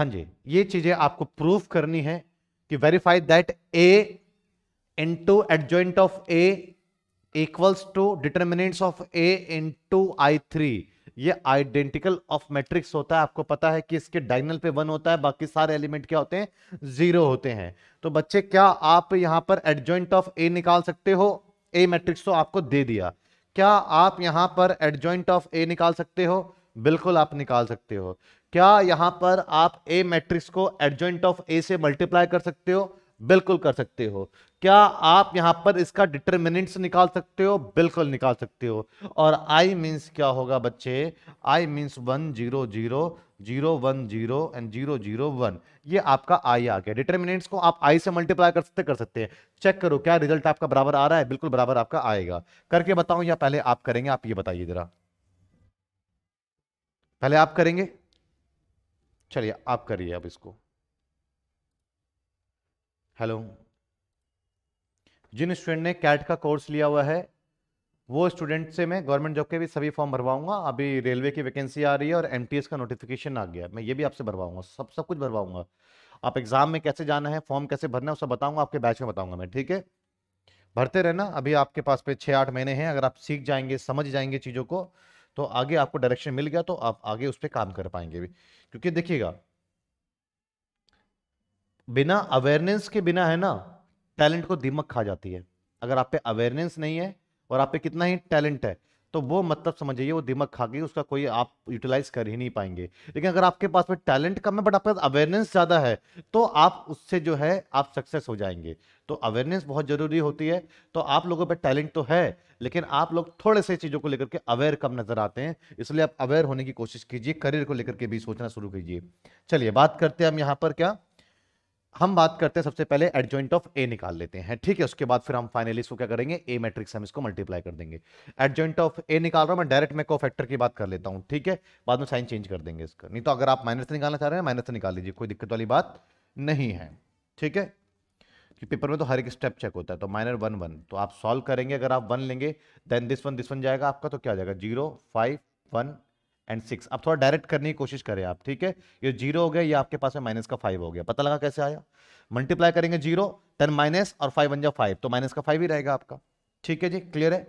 हाँ जी ये चीजें आपको प्रूफ करनी है कि verify that A into adjoint of A equals to determinants of A into I three ये आइडेंटिकल ऑफ मैट्रिक्स होता है आपको पता है कि इसके डायगनल पे वन होता है बाकी सारे एलिमेंट क्या होते हैं जीरो होते हैं तो बच्चे क्या आप यहां पर एडजॉइंट ऑफ ए निकाल सकते हो ए मैट्रिक्स तो आपको दे दिया क्या आप यहां पर एडजॉइंट ऑफ ए निकाल सकते हो बिल्कुल आप निकाल सकते हो क्या यहां पर आप ए मैट्रिक्स को एडजॉइंट ऑफ ए से मल्टीप्लाई कर सकते हो बिल्कुल कर सकते हो क्या आप यहां पर इसका डिटर्मिनेंट्स निकाल सकते हो बिल्कुल निकाल सकते हो और आई मीन्स क्या होगा बच्चे I means one zero zero zero one zero and zero zero one ये आपका आई आ गया डिटर्मिनेंट्स को आप आई से मल्टीप्लाई कर सकते कर सकते हैं चेक करो क्या रिजल्ट आपका बराबर आ रहा है बिल्कुल बराबर आपका आएगा करके बताऊं या पहले आप करेंगे आप ये बताइए जरा पहले आप करेंगे चलिए आप करिए अब इसको हेलो जिन स्टूडेंट ने कैट का कोर्स लिया हुआ है वो स्टूडेंट से मैं गवर्नमेंट जॉब के भी सभी फॉर्म भरवाऊंगा अभी रेलवे की वैकेंसी आ रही है और एम का नोटिफिकेशन आ गया मैं ये भी आपसे भरवाऊंगा सब सब कुछ भरवाऊंगा आप एग्जाम में कैसे जाना है फॉर्म कैसे भरना है उसका बताऊंगा आपके बैच में बताऊंगा मैं ठीक है भरते रहना अभी आपके पास पे छः आठ महीने हैं अगर आप सीख जाएंगे समझ जाएंगे चीज़ों को तो आगे आपको डायरेक्शन मिल गया तो आप आगे उस पर काम कर पाएंगे भी क्योंकि देखिएगा बिना अवेयरनेस के बिना है ना टैलेंट को दिमक खा जाती है अगर आप पे अवेयरनेस नहीं है और आप पे कितना ही टैलेंट है तो वो मतलब समझिए वो दिमक खा गई उसका कोई आप यूटिलाइज कर ही नहीं पाएंगे लेकिन अगर आपके पास में टैलेंट कम है बट आपके पास अवेयरनेस ज़्यादा है तो आप उससे जो है आप सक्सेस हो जाएंगे तो अवेयरनेस बहुत ज़रूरी होती है तो आप लोगों पर टैलेंट तो है लेकिन आप लोग थोड़े से चीज़ों को लेकर के अवेयर कम नज़र आते हैं इसलिए आप अवेयर होने की कोशिश कीजिए करियर को लेकर के भी सोचना शुरू कीजिए चलिए बात करते हैं हम यहाँ पर क्या हम बात करते हैं सबसे पहले एडजॉइंट ऑफ ए निकाल लेते हैं ठीक है उसके बाद फिर हम फाइनली इसको क्या करेंगे ए मैट्रिक्स हम इसको मल्टीप्लाई कर देंगे एडजॉइंट ऑफ ए निकाल रहा हूं मैं डायरेक्ट मैं को फैक्टर की बात कर लेता हूं ठीक है बाद में साइन चेंज कर देंगे इसका नहीं तो अगर आप माइनस से निकालना चाह रहे हैं माइनस से निकाल लीजिए कोई दिक्कत वाली बात नहीं है ठीक है कि पेपर में तो हर एक स्टेप चेक होता है तो माइनर वन वन तो आप सॉल्व करेंगे अगर आप वन लेंगे then this one this one जाएगा आपका तो क्या जाएगा zero five one and six आप थोड़ा डायरेक्ट करने की कोशिश करें आप ठीक है ये जीरो हो गया ये आपके पास में माइनस का फाइव हो गया पता लगा कैसे आया मल्टीप्लाई करेंगे जीरो देन माइनस और फाइव वन जा फाइव तो माइनस का फाइव ही रहेगा आपका ठीक है जी क्लियर है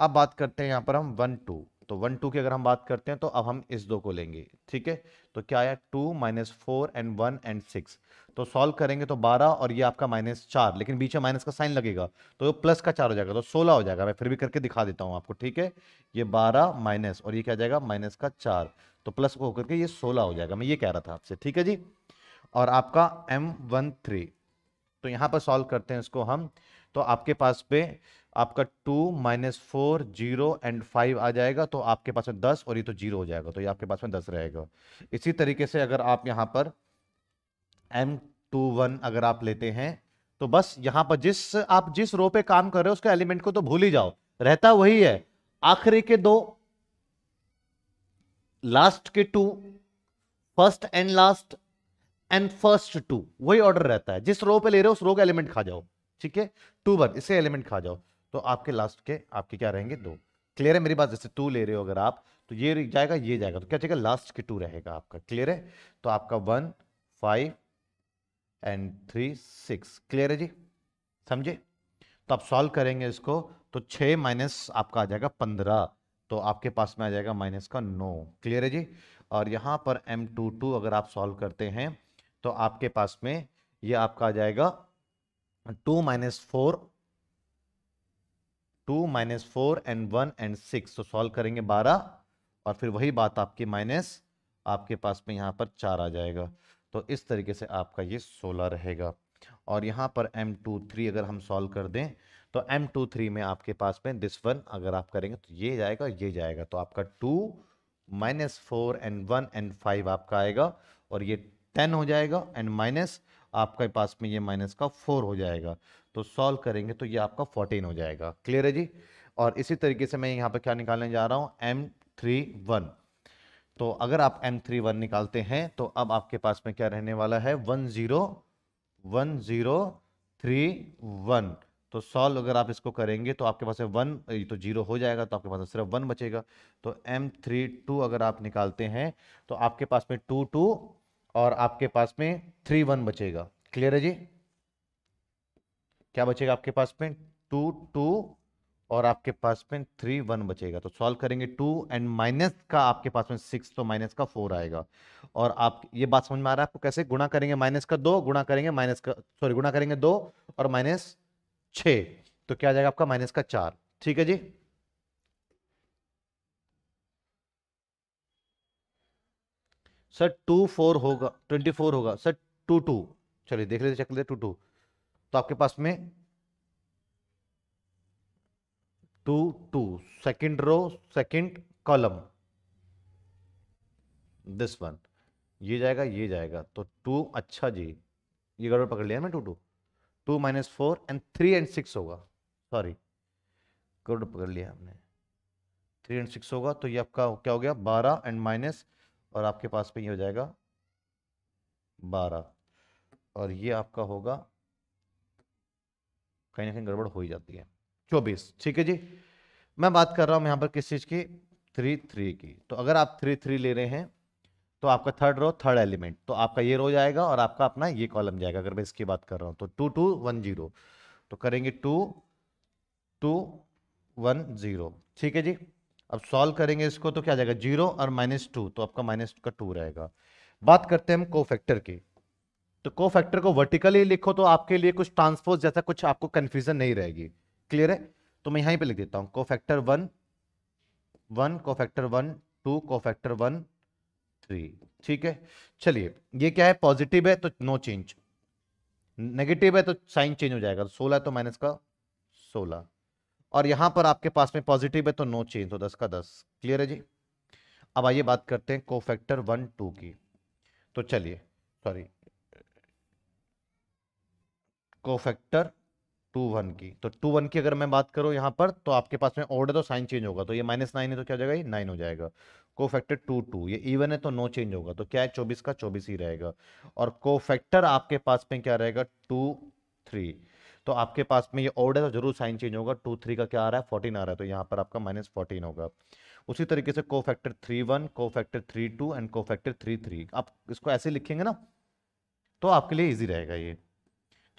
अब बात करते हैं यहाँ पर हम वन टू तो वन टू की अगर हम बात करते हैं तो अब हम इस दो को लेंगे ठीक है तो क्या आया two minus four and one and six तो सॉल्व करेंगे तो बारह और ये आपका माइनस चार लेकिन बीच में माइनस का साइन लगेगा तो ये प्लस का चार हो जाएगा तो सोलह हो जाएगा मैं फिर भी करके दिखा देता हूँ आपको ठीक है ये बारह माइनस और ये क्या जाएगा माइनस का चार तो प्लस होकर के ये सोलह हो जाएगा मैं ये कह रहा था आपसे ठीक है जी और आपका एम वन थ्री तो यहाँ पर सॉल्व करते हैं इसको हम तो आपके पास पे आपका two minus four zero and five आ जाएगा तो आपके पास में दस और ये तो जीरो हो जाएगा तो ये आपके पास में दस रहेगा इसी तरीके से अगर आप यहाँ पर एम टू वन अगर आप लेते हैं तो बस यहाँ पर जिस आप जिस रो पे काम कर रहे हो उसके एलिमेंट को तो भूल ही जाओ रहता वही है आखिरी के दो लास्ट के two first and last and first two वही ऑर्डर रहता है जिस रो पे ले रहे हो उस रो का एलिमेंट खा जाओ ठीक है टू वन इसे एलिमेंट खा जाओ तो आपके लास्ट के आपके क्या रहेंगे दो क्लियर है मेरी बात जैसे टू ले रहे हो अगर आप तो ये जाएगा ये जाएगा तो क्या चाहिए लास्ट के टू रहेगा आपका क्लियर है तो आपका one five and three six clear है जी समझे तो आप सॉल्व करेंगे इसको तो छः माइनस आपका आ जाएगा पंद्रह तो आपके पास में आ जाएगा माइनस का नौ क्लियर है जी और यहाँ पर एम टू टू अगर आप सॉल्व करते हैं तो आपके पास में ये आपका आ जाएगा two minus four two minus four and one and six तो सॉल्व करेंगे बारह और फिर वही बात आपकी माइनस आपके पास में यहाँ पर चार आ जाएगा तो इस तरीके से आपका ये सोलह रहेगा और यहाँ पर एम टू थ्री अगर हम सॉल्व कर दें तो एम टू थ्री में आपके पास में दिस वन अगर आप करेंगे तो ये जाएगा ये जाएगा तो आपका two minus four and one and five आपका आएगा और ये टेन हो जाएगा एंड माइनस आपके पास में ये माइनस का फोर हो जाएगा तो सॉल्व करेंगे तो ये आपका फोर्टीन हो जाएगा क्लियर है जी और इसी तरीके से मैं यहाँ पर क्या निकालने जा रहा हूँ एम थ्री वन तो अगर आप एम थ्री वन निकालते हैं तो अब आपके पास में क्या रहने वाला है one zero one zero three one तो सॉल्व अगर आप इसको करेंगे तो आपके पास वन तो जीरो हो जाएगा तो आपके पास सिर्फ वन बचेगा तो एम थ्री टू अगर आप निकालते हैं तो आपके पास में टू टू और आपके पास में थ्री वन बचेगा क्लियर है जी क्या बचेगा आपके पास में टू टू और आपके पास में थ्री वन बचेगा तो सॉल्व करेंगे टू एंड माइनस का आपके पास में सिक्स तो माइनस का फोर आएगा और आप ये बात समझ में आ रहा है आपको कैसे गुणा करेंगे माइनस का दो गुणा करेंगे माइनस का सॉरी गुणा करेंगे दो और माइनस छ तो क्या आ जाएगा आपका माइनस का चार ठीक है जी सर टू फोर होगा ट्वेंटी फोर होगा सर टू टू चलिए देख लेते चेक लेते टू टू तो आपके पास में two two second row second column this one ये जाएगा ये जाएगा तो टू अच्छा जी ये गड़बड़ पकड़ लिया ना two two two minus four and three and six होगा सॉरी गड़बड़ पकड़ लिया हमने थ्री एंड सिक्स होगा तो ये आपका क्या हो गया बारह एंड माइनस और आपके पास में ये हो जाएगा बारह और ये आपका होगा कहीं ना कहीं गड़बड़ हो ही जाती है चौबीस ठीक है जी मैं बात कर रहा हूँ यहाँ पर किस चीज़ की थ्री थ्री की तो अगर आप थ्री थ्री ले रहे हैं तो आपका थर्ड रो थर्ड एलिमेंट तो आपका ये रो जाएगा और आपका अपना ये कॉलम जाएगा अगर मैं इसकी बात कर रहा हूँ तो टू टू वन जीरो तो करेंगे टू टू वन जीरो ठीक है जी अब सॉल्व करेंगे इसको तो क्या जाएगा जीरो और माइनस टू तो आपका माइनस का टू रहेगा बात करते हैं हम को फैक्टर की तो को फैक्टर को वर्टिकली लिखो तो आपके लिए कुछ ट्रांसपोज जैसा कुछ आपको कंफ्यूजन नहीं रहेगी क्लियर है तो मैं यहीं पे लिख देता हूँ cofactor one one cofactor one two cofactor one three ठीक है चलिए ये क्या है पॉजिटिव है तो नो चेंज नेगेटिव है तो साइन चेंज हो जाएगा सोलह तो माइनस का सोलह और यहां पर आपके पास में पॉजिटिव है तो नो चेंज हो दस का दस क्लियर है जी अब आइए बात करते हैं को फैक्टर वन टू की तो चलिए सॉरी को फैक्टर टू वन की तो टू वन की अगर मैं बात करूं यहां पर तो आपके पास में ऑर्डर तो साइन चेंज होगा तो ये माइनस नाइन है तो क्या हो जाएगा नाइन हो जाएगा को फैक्टर टू टू ये इवन है तो नो चेंज होगा तो क्या है चौबीस का चौबीस ही रहेगा और को फैक्टर आपके पास में क्या रहेगा टू थ्री तो आपके पास में ये ओड है तो जरूर साइन चेंज होगा टू थ्री का क्या आ रहा है फोर्टीन आ रहा है तो यहाँ पर आपका माइनस फोर्टीन होगा उसी तरीके से cofactor three one cofactor three two and cofactor three three आप इसको ऐसे लिखेंगे ना तो आपके लिए ईजी रहेगा ये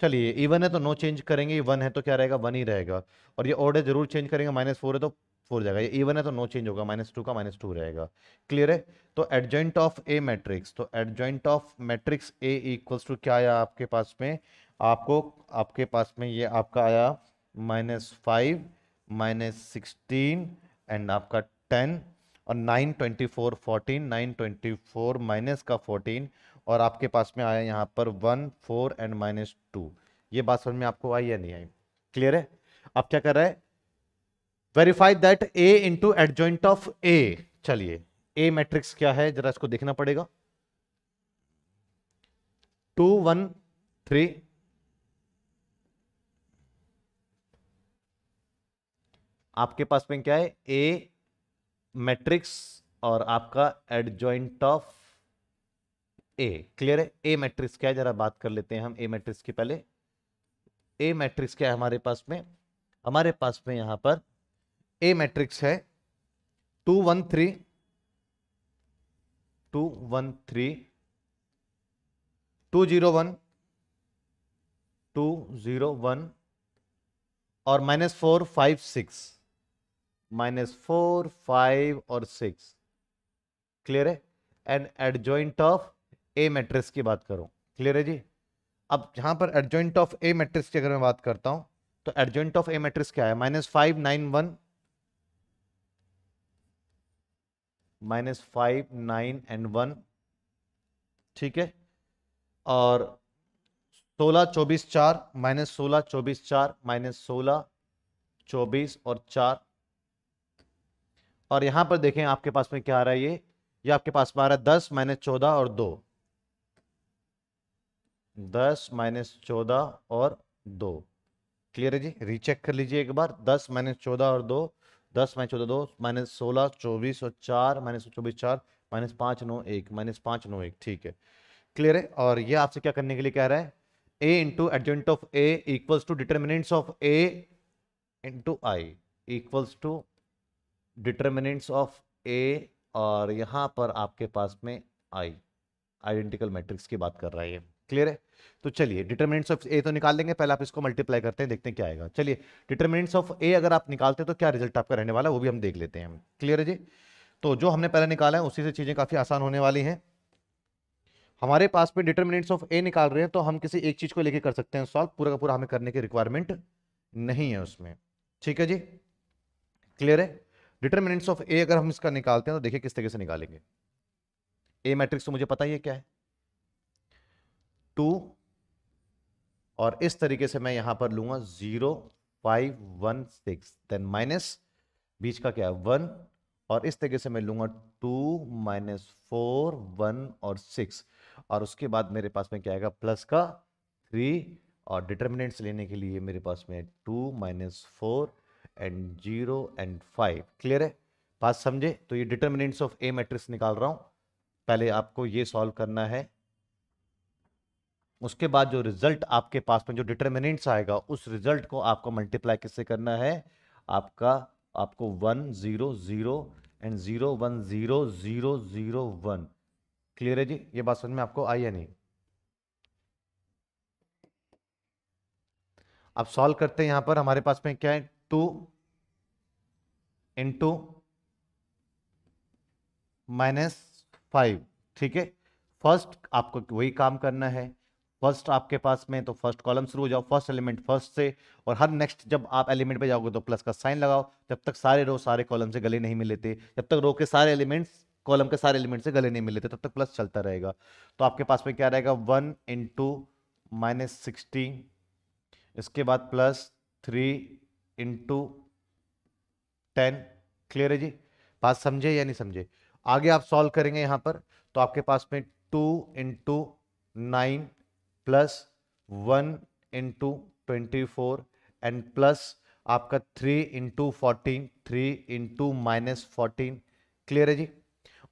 चलिए इवन है तो नो चेंज करेंगे वन है तो क्या रहेगा वन ही रहेगा और ये ऑर्डर जरूर चेंज करेंगे माइनस है तो फोर जाएगा ये इवन है तो नो चेंज होगा माइनस का माइनस रहेगा क्लियर है तो एडजॉइंट ऑफ ए मैट्रिक्स तो adjoint of matrix A equals to क्या आया आपके पास में आपको आपके पास में ये आपका आया minus five minus sixteen and आपका टेन और nine twenty four fourteen nine twenty four minus का फोर्टीन और आपके पास में आया यहाँ पर one four and minus two ये बात समझ में आपको आई या नहीं आई क्लियर है आप क्या कर रहे हैं verify that A into adjoint of A चलिए ए मैट्रिक्स क्या है जरा इसको देखना पड़ेगा टू वन थ्री आपके पास में क्या है ए मैट्रिक्स और आपका एडजॉइंट ऑफ ए क्लियर है ए मैट्रिक्स क्या है जरा बात कर लेते हैं हम ए मैट्रिक्स के पहले ए मैट्रिक्स क्या है हमारे पास में हमारे पास में यहां पर ए मैट्रिक्स है two one three two one three two zero one two zero one और minus four five six minus four five और सिक्स क्लियर है and adjoint of A matrix की बात करूं क्लियर है जी अब यहां पर एडजॉइंट ऑफ ए मैट्रिक्स की अगर मैं बात करता हूं तो एडजॉइंट ऑफ ए मैट्रिक्स क्या है minus five nine one minus five nine and one ठीक है और सोलह चौबीस चार माइनस सोलह चौबीस चार माइनस सोलह चौबीस और चार और यहां पर देखें आपके पास में क्या आ रहा है ये ये आपके पास में आ रहा है दस माइनस चौदह और दो दस माइनस चौदह और दो क्लियर है जी रीचेक कर लीजिए एक बार दस माइनस चौदह और दो दस माइनस चौदह दो माइनस सोलह चौबीस और चार माइनस चौबीस चार माइनस पांच नौ एक माइनस पांच नौ एक ठीक है क्लियर है और ये आपसे क्या करने के लिए कह रहा है A into adjoint of A equals to determinants of A into I equals to determinants of A और यहां पर आपके पास में आई आइडेंटिकल मैट्रिक्स की बात कर रहा है क्लियर है तो चलिए डिटर्मिनेंट्स ऑफ ए तो निकाल लेंगे पहले आप इसको मल्टीप्लाई करते हैं देखते हैं क्या आएगा चलिए डिटर्मिनेंट्स ऑफ ए अगर आप निकालते हैं तो क्या रिजल्ट आपका रहने वाला है वो भी हम देख लेते हैं क्लियर है जी तो जो हमने पहले निकाला है उसी से चीज़ें काफ़ी आसान होने वाली हैं हमारे पास में डिटर्मिनेंट्स ऑफ ए निकाल रहे हैं तो हम किसी एक चीज़ को लेके कर सकते हैं सॉल्व पूरा का पूरा हमें करने की रिक्वायरमेंट नहीं है उसमें ठीक है जी क्लियर है डिटर्मिनेंट्स ऑफ ए अगर हम इसका निकालते हैं तो देखिए किस तरीके से निकालेंगे ए मैट्रिक्स तो मुझे पता ही है क्या है टू और इस तरीके से मैं यहां पर लूंगा zero five one six then minus बीच का क्या है वन और इस तरीके से मैं लूंगा टू माइनस फोर वन और सिक्स और उसके बाद मेरे पास में क्या आएगा प्लस का थ्री और डिटर्मिनेंट्स लेने के लिए मेरे पास में two minus four and zero and five clear है बात समझे तो ये डिटर्मिनेंट्स ऑफ ए मैट्रिक्स निकाल रहा हूं पहले आपको ये सॉल्व करना है उसके बाद जो रिजल्ट आपके पास में जो डिटर्मिनेंट्स आएगा उस रिजल्ट को आपको मल्टीप्लाई किससे करना है आपका आपको one zero zero and zero one zero zero zero one clear है जी ये बात समझ में आपको आई या नहीं अब सॉल्व करते हैं यहां पर हमारे पास में क्या है टू इंटू माइनस फाइव ठीक है फर्स्ट आपको वही काम करना है फर्स्ट आपके पास में तो फर्स्ट कॉलम शुरू हो जाओ फर्स्ट एलिमेंट फर्स्ट से और हर नेक्स्ट जब आप एलिमेंट पे जाओगे तो प्लस का साइन लगाओ जब तक सारे रो सारे कॉलम से गले नहीं थे जब तक रो के सारे एलिमेंट्स कॉलम के सारे एलिमेंट से गले नहीं थे तब तक प्लस चलता रहेगा तो आपके पास में क्या रहेगा वन इंटू माइनस सिक्सटी इसके बाद plus three into ten clear है जी बात समझे या नहीं समझे आगे आप सॉल्व करेंगे यहां पर तो आपके पास में two into nine plus one into twenty four and plus आपका three into fourteen three into minus fourteen clear है जी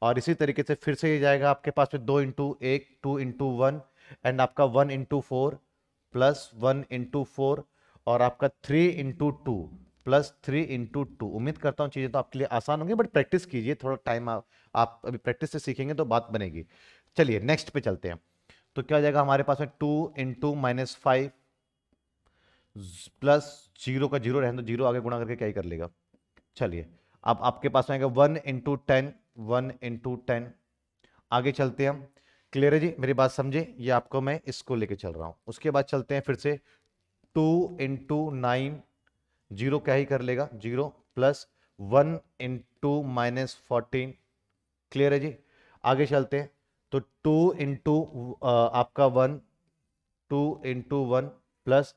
और इसी तरीके से फिर से ये जाएगा आपके पास में दो इंटू एक टू इंटू वन एंड आपका one into four plus one into four और आपका three into two plus three into two उम्मीद करता हूँ चीज़ें तो आपके लिए आसान होंगी बट प्रैक्टिस कीजिए थोड़ा टाइम आप, आप अभी प्रैक्टिस से सीखेंगे तो बात बनेगी चलिए नेक्स्ट पे चलते हैं तो क्या हो जाएगा हमारे पास में two into minus five plus zero का जीरो रहने तो जीरो आगे गुणा करके क्या ही कर लेगा चलिए अब आपके पास आएगा one into ten one into ten आगे चलते हैं क्लियर है जी मेरी बात समझे ये आपको मैं इसको लेके चल रहा हूँ उसके बाद चलते हैं फिर से टू इंटू नाइन जीरो क्या ही कर लेगा zero plus one into minus fourteen clear है जी आगे चलते हैं तो टू इंटू आपका one two into one plus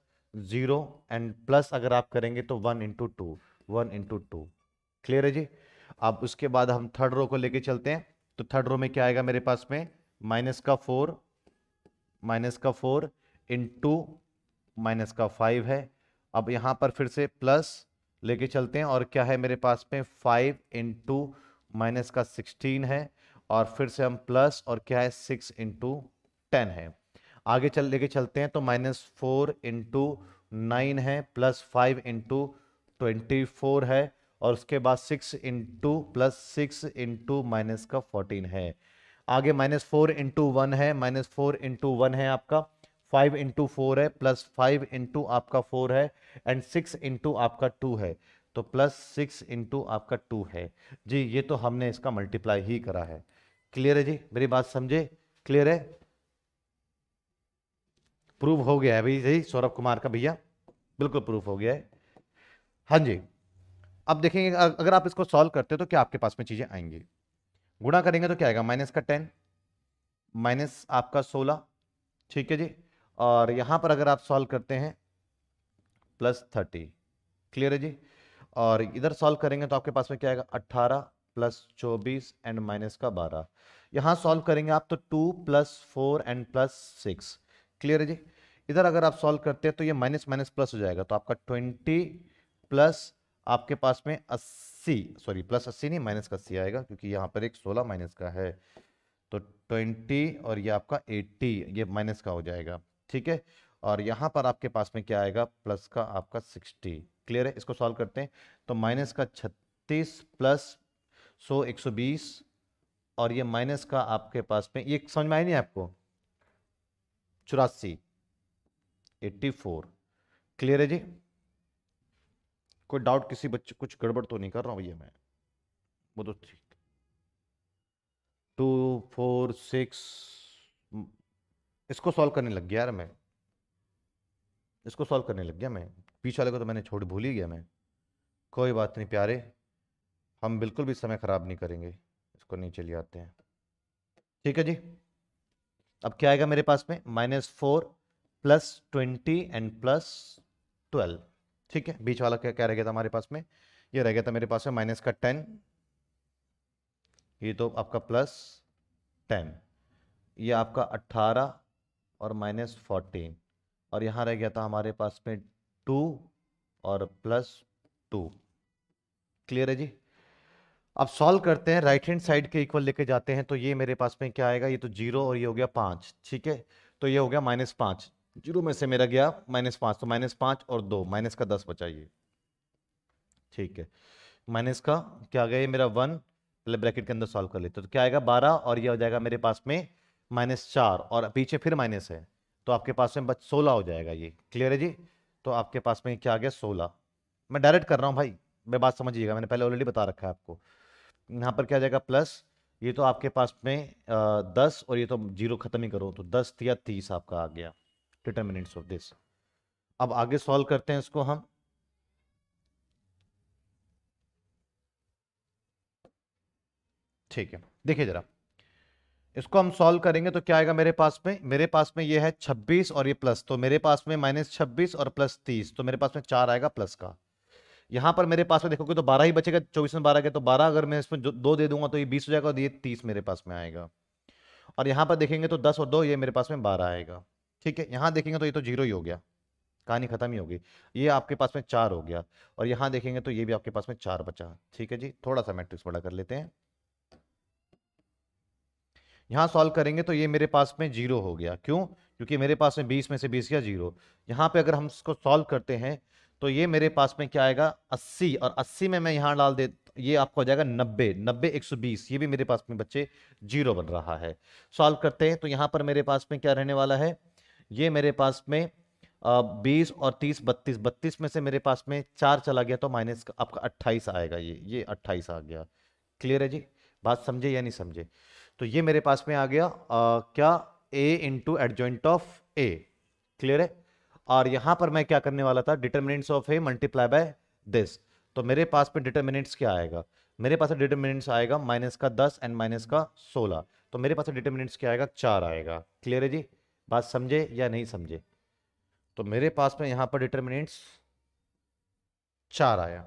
zero and plus अगर आप करेंगे तो one into two one into two clear है जी अब उसके बाद हम थर्ड रो को लेके चलते हैं तो थर्ड रो में क्या आएगा मेरे पास में माइनस का फोर माइनस का फोर इंटू माइनस का फाइव है अब यहाँ पर फिर से प्लस लेके चलते हैं और क्या है मेरे पास में फाइव इंटू माइनस का सिक्सटीन है और फिर से हम प्लस और क्या है सिक्स इंटू टेन है आगे चल लेके चलते हैं तो माइनस फोर इंटू नाइन है plus five into twenty four है और उसके बाद six into plus six into minus का फोर्टीन है आगे माइनस फोर इंटू वन है माइनस फोर इंटू वन है आपका फाइव इंटू फोर है प्लस फाइव इंटू आपका फोर है एंड सिक्स इंटू आपका टू है तो प्लस सिक्स इंटू आपका टू है जी ये तो हमने इसका मल्टीप्लाई ही करा है क्लियर है जी मेरी बात समझे क्लियर है प्रूफ हो गया है भाई सौरभ कुमार का भैया बिल्कुल प्रूफ हो गया है हाँ जी अब देखेंगे अगर आप इसको सॉल्व करते हो तो क्या आपके पास में चीज़ें आएंगी गुणा करेंगे तो क्या आएगा माइनस का टेन माइनस आपका सोलह ठीक है जी और यहाँ पर अगर आप सॉल्व करते हैं प्लस थर्टी क्लियर है जी और इधर सॉल्व करेंगे तो आपके पास में क्या आएगा अट्ठारह प्लस चौबीस एंड माइनस का बारह यहाँ सॉल्व करेंगे आप तो two plus four and plus six clear है जी इधर अगर आप सॉल्व करते हैं तो ये माइनस माइनस प्लस हो जाएगा तो आपका ट्वेंटी प्लस आपके पास में अस्सी सॉरी प्लस अस्सी नहीं माइनस का अस्सी आएगा क्योंकि यहाँ पर एक सोलह माइनस का है तो ट्वेंटी और ये आपका एट्टी ये माइनस का हो जाएगा ठीक है और यहाँ पर आपके पास में क्या आएगा प्लस का आपका सिक्सटी क्लियर है इसको सॉल्व करते हैं तो माइनस का छत्तीस प्लस सो एक सौ बीस और ये माइनस का आपके पास में ये समझ में आई नहीं आपको चौरासी एट्टी फोर क्लियर है जी कोई डाउट किसी बच्चे कुछ गड़बड़ तो नहीं कर रहा हूँ भैया मैं वो तो ठीक टू फोर सिक्स इसको सॉल्व करने लग गया यार मैं इसको सॉल्व करने लग गया मैं पीछे वाले को तो मैंने छोड़ भूल ही गया मैं कोई बात नहीं प्यारे हम बिल्कुल भी समय ख़राब नहीं करेंगे इसको नीचे ले आते हैं ठीक है जी अब क्या आएगा मेरे पास में minus four plus twenty and plus twelve ठीक है बीच वाला क्या क्या रह गया था हमारे पास में ये रह गया था मेरे पास में माइनस का टेन ये तो आपका प्लस टेन ये आपका अट्ठारह और माइनस फोर्टीन और यहाँ रह गया था हमारे पास में टू और प्लस टू क्लियर है जी अब सॉल्व करते हैं राइट हैंड साइड के इक्वल लेके जाते हैं तो ये मेरे पास में क्या आएगा ये तो जीरो और ये हो गया पाँच ठीक है तो ये हो गया माइनस पाँच जीरो में से मेरा गया माइनस पाँच तो माइनस पाँच और दो माइनस का दस बचाइए ठीक है माइनस का क्या आ गया ये मेरा वन पहले ब्रैकेट के अंदर सॉल्व कर लेते तो क्या आएगा बारह और ये हो जाएगा मेरे पास में माइनस चार और पीछे फिर माइनस है तो आपके पास में बस सोलह हो जाएगा ये क्लियर है जी तो आपके पास में क्या आ गया सोलह मैं डायरेक्ट कर रहा हूँ भाई मैं बात समझिएगा मैंने पहले ऑलरेडी बता रखा है आपको यहाँ पर क्या आ जाएगा प्लस ये तो आपके पास में आ, दस और ये तो जीरो खत्म ही करो तो दस या तीस आपका आ गया डिटर्मिनेंट्स ऑफ दिस अब आगे सॉल्व करते हैं इसको हम ठीक है देखिए जरा इसको हम सॉल्व करेंगे तो क्या आएगा मेरे पास में मेरे पास में ये है 26 और ये प्लस तो मेरे पास में माइनस छब्बीस और प्लस 30 तो मेरे पास में चार आएगा प्लस का यहाँ पर मेरे पास में देखोगे तो बारह ही बचेगा चौबीस में बारह के तो बारह अगर मैं इसमें दो दे दूंगा तो ये बीस हो जाएगा और ये तीस मेरे पास में आएगा और यहाँ पर देखेंगे तो दस और दो ये मेरे पास में बारह आएगा ठीक है यहाँ देखेंगे तो ये तो जीरो ही हो गया कहानी खत्म ही होगी ये आपके पास में चार हो गया और यहाँ देखेंगे तो ये भी आपके पास में चार बचा ठीक है जी थोड़ा सा मैट्रिक्स बड़ा कर लेते हैं यहाँ सॉल्व करेंगे तो ये मेरे पास में जीरो हो गया क्यों क्योंकि मेरे पास में बीस में से बीस गया जीरो यहाँ पे अगर हम इसको सॉल्व करते हैं तो ये मेरे पास में क्या आएगा अस्सी और अस्सी में मैं यहाँ डाल दे ये आपको हो जाएगा नब्बे नब्बे एक सौ बीस ये भी मेरे पास में बच्चे जीरो बन रहा है सॉल्व करते हैं तो यहाँ पर मेरे पास में क्या रहने वाला है ये मेरे पास में बीस और तीस बत्तीस बत्तीस में से मेरे पास में चार चला गया तो माइनस आपका अट्ठाईस आएगा ये ये अट्ठाईस आ गया क्लियर है जी बात समझे या नहीं समझे तो ये मेरे पास में आ गया आ, क्या A into adjoint of A clear है और यहां पर मैं क्या करने वाला था determinants of A multiply by this तो मेरे पास में डिटर्मिनेंट्स क्या आएगा मेरे पास डिटर्मिनेंट्स आएगा माइनस का दस एंड माइनस का सोलह तो मेरे पास डिटर्मिनेंट्स क्या आएगा चार आएगा क्लियर है जी बात समझे या नहीं समझे तो मेरे पास में यहां पर डिटर्मिनेंट्स चार आया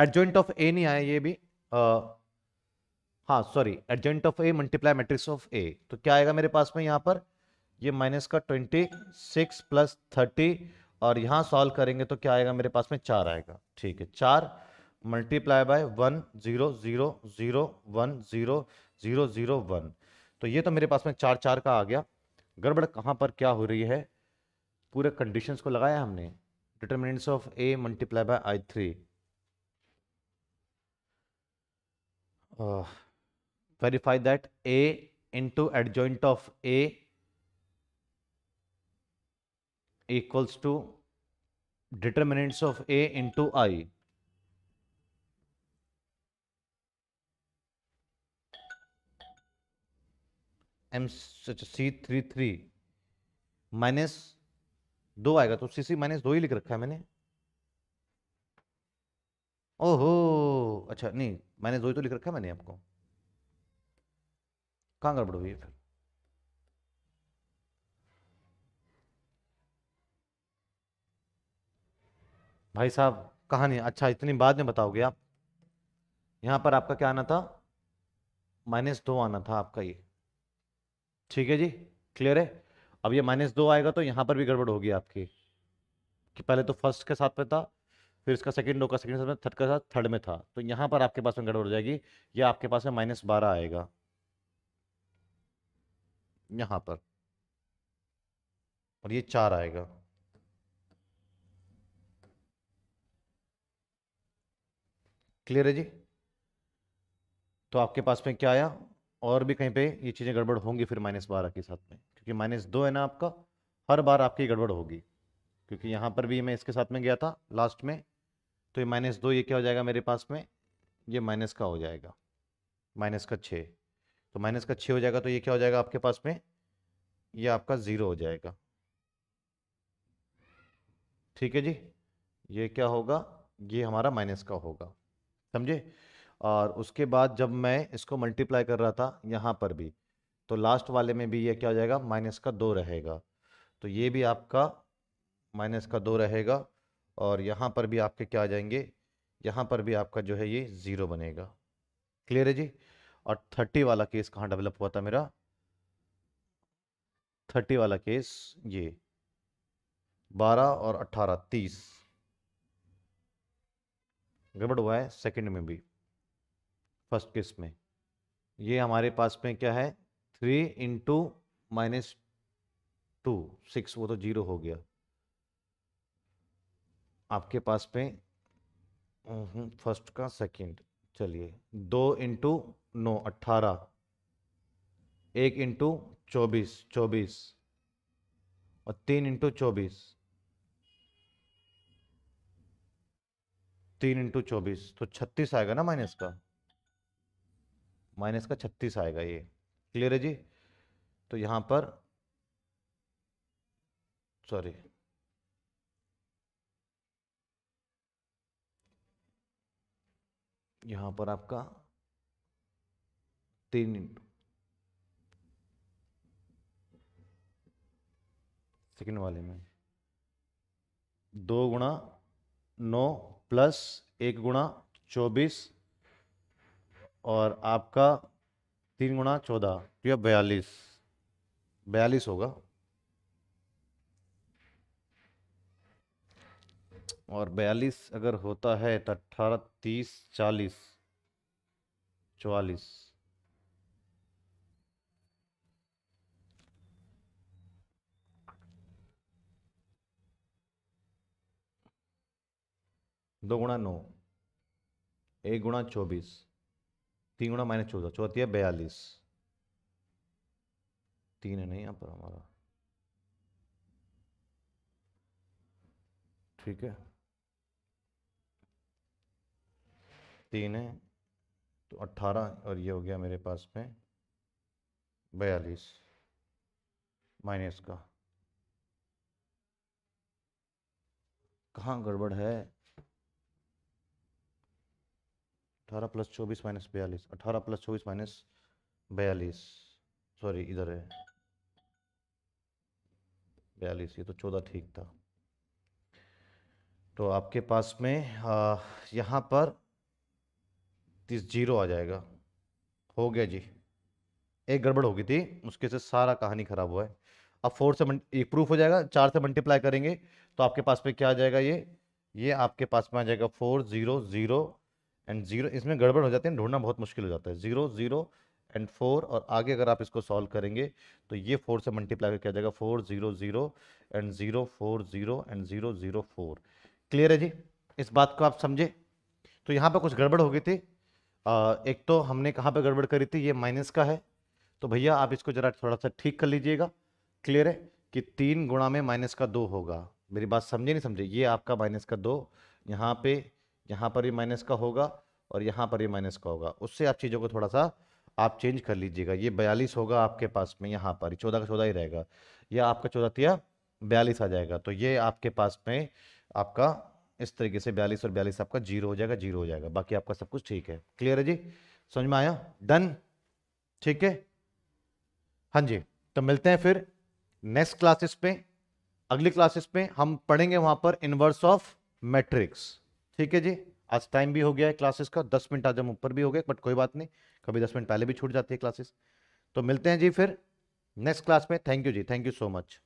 एडजॉइंट ऑफ ए नहीं आया ये भी आ, हाँ sorry adjoint of A multiply matrix of A तो क्या आएगा मेरे पास में यहाँ पर ये माइनस का ट्वेंटी सिक्स प्लस थर्टी और यहाँ सॉल्व करेंगे तो क्या आएगा मेरे पास में चार आएगा ठीक है चार multiply by one zero zero zero one zero zero zero one तो ये तो मेरे पास में चार चार का आ गया गड़बड़ कहाँ पर क्या हो रही है पूरे कंडीशंस को लगाया हमने determinants of A multiply by I three verify that A into adjoint of A equals to determinants of A into I. M C three three minus दो आएगा तो सी सी माइनस दो ही लिख रखा है मैंने ओहो अच्छा नहीं माइनस दो ही तो लिख रखा है मैंने आपको कहाँ गड़बड़ हुई है फिर भाई साहब कहानी अच्छा इतनी बाद में बताओगे आप यहां पर आपका क्या आना था माइनस दो आना था आपका ये ठीक है जी क्लियर है अब ये माइनस दो आएगा तो यहां पर भी गड़बड़ होगी आपकी कि पहले तो फर्स्ट के साथ पे था फिर इसका सेकंड दो का सेकंड साथ में थर्ड का साथ थर्ड में था तो यहाँ पर आपके पास में गड़बड़ हो जाएगी या आपके पास में माइनस बारह आएगा यहाँ पर और ये चार आएगा क्लियर है जी तो आपके पास में क्या आया और भी कहीं पे ये चीज़ें गड़बड़ होंगी फिर माइनस बारह के साथ में क्योंकि माइनस दो है ना आपका हर बार आपकी गड़बड़ होगी क्योंकि यहाँ पर भी मैं इसके साथ में गया था लास्ट में तो ये माइनस दो ये क्या हो जाएगा मेरे पास में ये माइनस का हो जाएगा माइनस का छः तो माइनस का छः हो जाएगा तो ये क्या हो जाएगा आपके पास में ये आपका ज़ीरो हो जाएगा ठीक है जी ये क्या होगा ये हमारा माइनस का होगा समझे और उसके बाद जब मैं इसको मल्टीप्लाई कर रहा था यहाँ पर भी तो लास्ट वाले में भी ये क्या हो जाएगा माइनस का दो रहेगा तो ये भी आपका माइनस का दो रहेगा और यहाँ पर भी आपके क्या आ जाएंगे यहाँ पर भी आपका जो है ये ज़ीरो बनेगा क्लियर है जी और थर्टी वाला केस कहाँ डेवलप हुआ था मेरा थर्टी वाला केस ये बारह और अट्ठारह तीस गड़बड़ हुआ है सेकंड में भी फर्स्ट केस में ये हमारे पास में क्या है three into minus two six वो तो जीरो हो गया आपके पास में फर्स्ट का सेकंड चलिए दो इंटू नौ अट्ठारह एक इंटू चौबीस चौबीस और तीन इंटू चौबीस तीन इंटू चौबीस तो छत्तीस आएगा ना माइनस का माइनस का छत्तीस आएगा ये क्लियर है जी तो यहाँ पर सॉरी यहाँ पर आपका तीन इंटू सेकेंड वाले में दो गुणा नौ प्लस एक गुणा चौबीस और आपका तीन गुणा चौदह तो बयालीस बयालीस होगा और बयालीस अगर होता है तो अट्ठारह तीस चालीस चवालीस दो गुणा नौ एक गुणा चौबीस तीन गुणा माइनस चौदह चौथी है बयालीस तीन है नहीं यहाँ पर हमारा ठीक है तीन है तो अट्ठारह और ये हो गया मेरे पास में बयालीस माइनस का कहाँ गड़बड़ है अठारह प्लस चौबीस माइनस बयालीस अठारह प्लस चौबीस माइनस बयालीस सॉरी इधर है बयालीस ये तो चौदह ठीक था तो आपके पास में यहाँ पर इकतीस जीरो आ जाएगा हो गया जी एक गड़बड़ हो गई थी उसके से सारा कहानी ख़राब हुआ है अब फोर से एक प्रूफ हो जाएगा चार से मल्टीप्लाई करेंगे तो आपके पास पे क्या आ जाएगा ये ये आपके पास में आ जाएगा four zero zero and zero इसमें गड़बड़ हो जाती है ढूंढना बहुत मुश्किल हो जाता है ज़ीरो ज़ीरो एंड फोर और आगे अगर आप इसको सॉल्व करेंगे तो ये फोर से मल्टीप्लाई करके आ जाएगा four zero zero and zero four zero and zero zero four clear है जी इस बात को आप समझे तो यहाँ पर कुछ गड़बड़ हो गई थी एक तो हमने कहाँ पे गड़बड़ करी थी ये माइनस का है तो भैया आप इसको ज़रा थोड़ा सा ठीक कर लीजिएगा क्लियर है कि तीन गुणा में माइनस का दो होगा मेरी बात समझे नहीं समझे ये आपका माइनस का दो यहाँ पे यहाँ पर ये माइनस का होगा और यहाँ पर ये माइनस का होगा उससे आप चीज़ों को थोड़ा सा आप चेंज कर लीजिएगा ये बयालीस होगा आपके पास में यहाँ पर चौदह का चौदह ही रहेगा यह आपका चौदह तिया बयालीस आ जाएगा तो ये आपके पास में आपका इस तरीके से बयालीस और बयालीस आपका जीरो हो जाएगा जीरो हो जाएगा बाकी आपका सब कुछ ठीक है क्लियर है जी समझ में आया डन ठीक है हाँ जी तो मिलते हैं फिर नेक्स्ट क्लासेस पे अगली क्लासेस पे हम पढ़ेंगे वहां पर इनवर्स ऑफ मैट्रिक्स ठीक है जी आज टाइम भी हो गया है क्लासेस का दस मिनट आज हम ऊपर भी हो गए बट कोई बात नहीं कभी दस मिनट पहले भी छूट जाती है क्लासेस तो मिलते हैं जी फिर नेक्स्ट क्लास में थैंक यू जी थैंक यू सो मच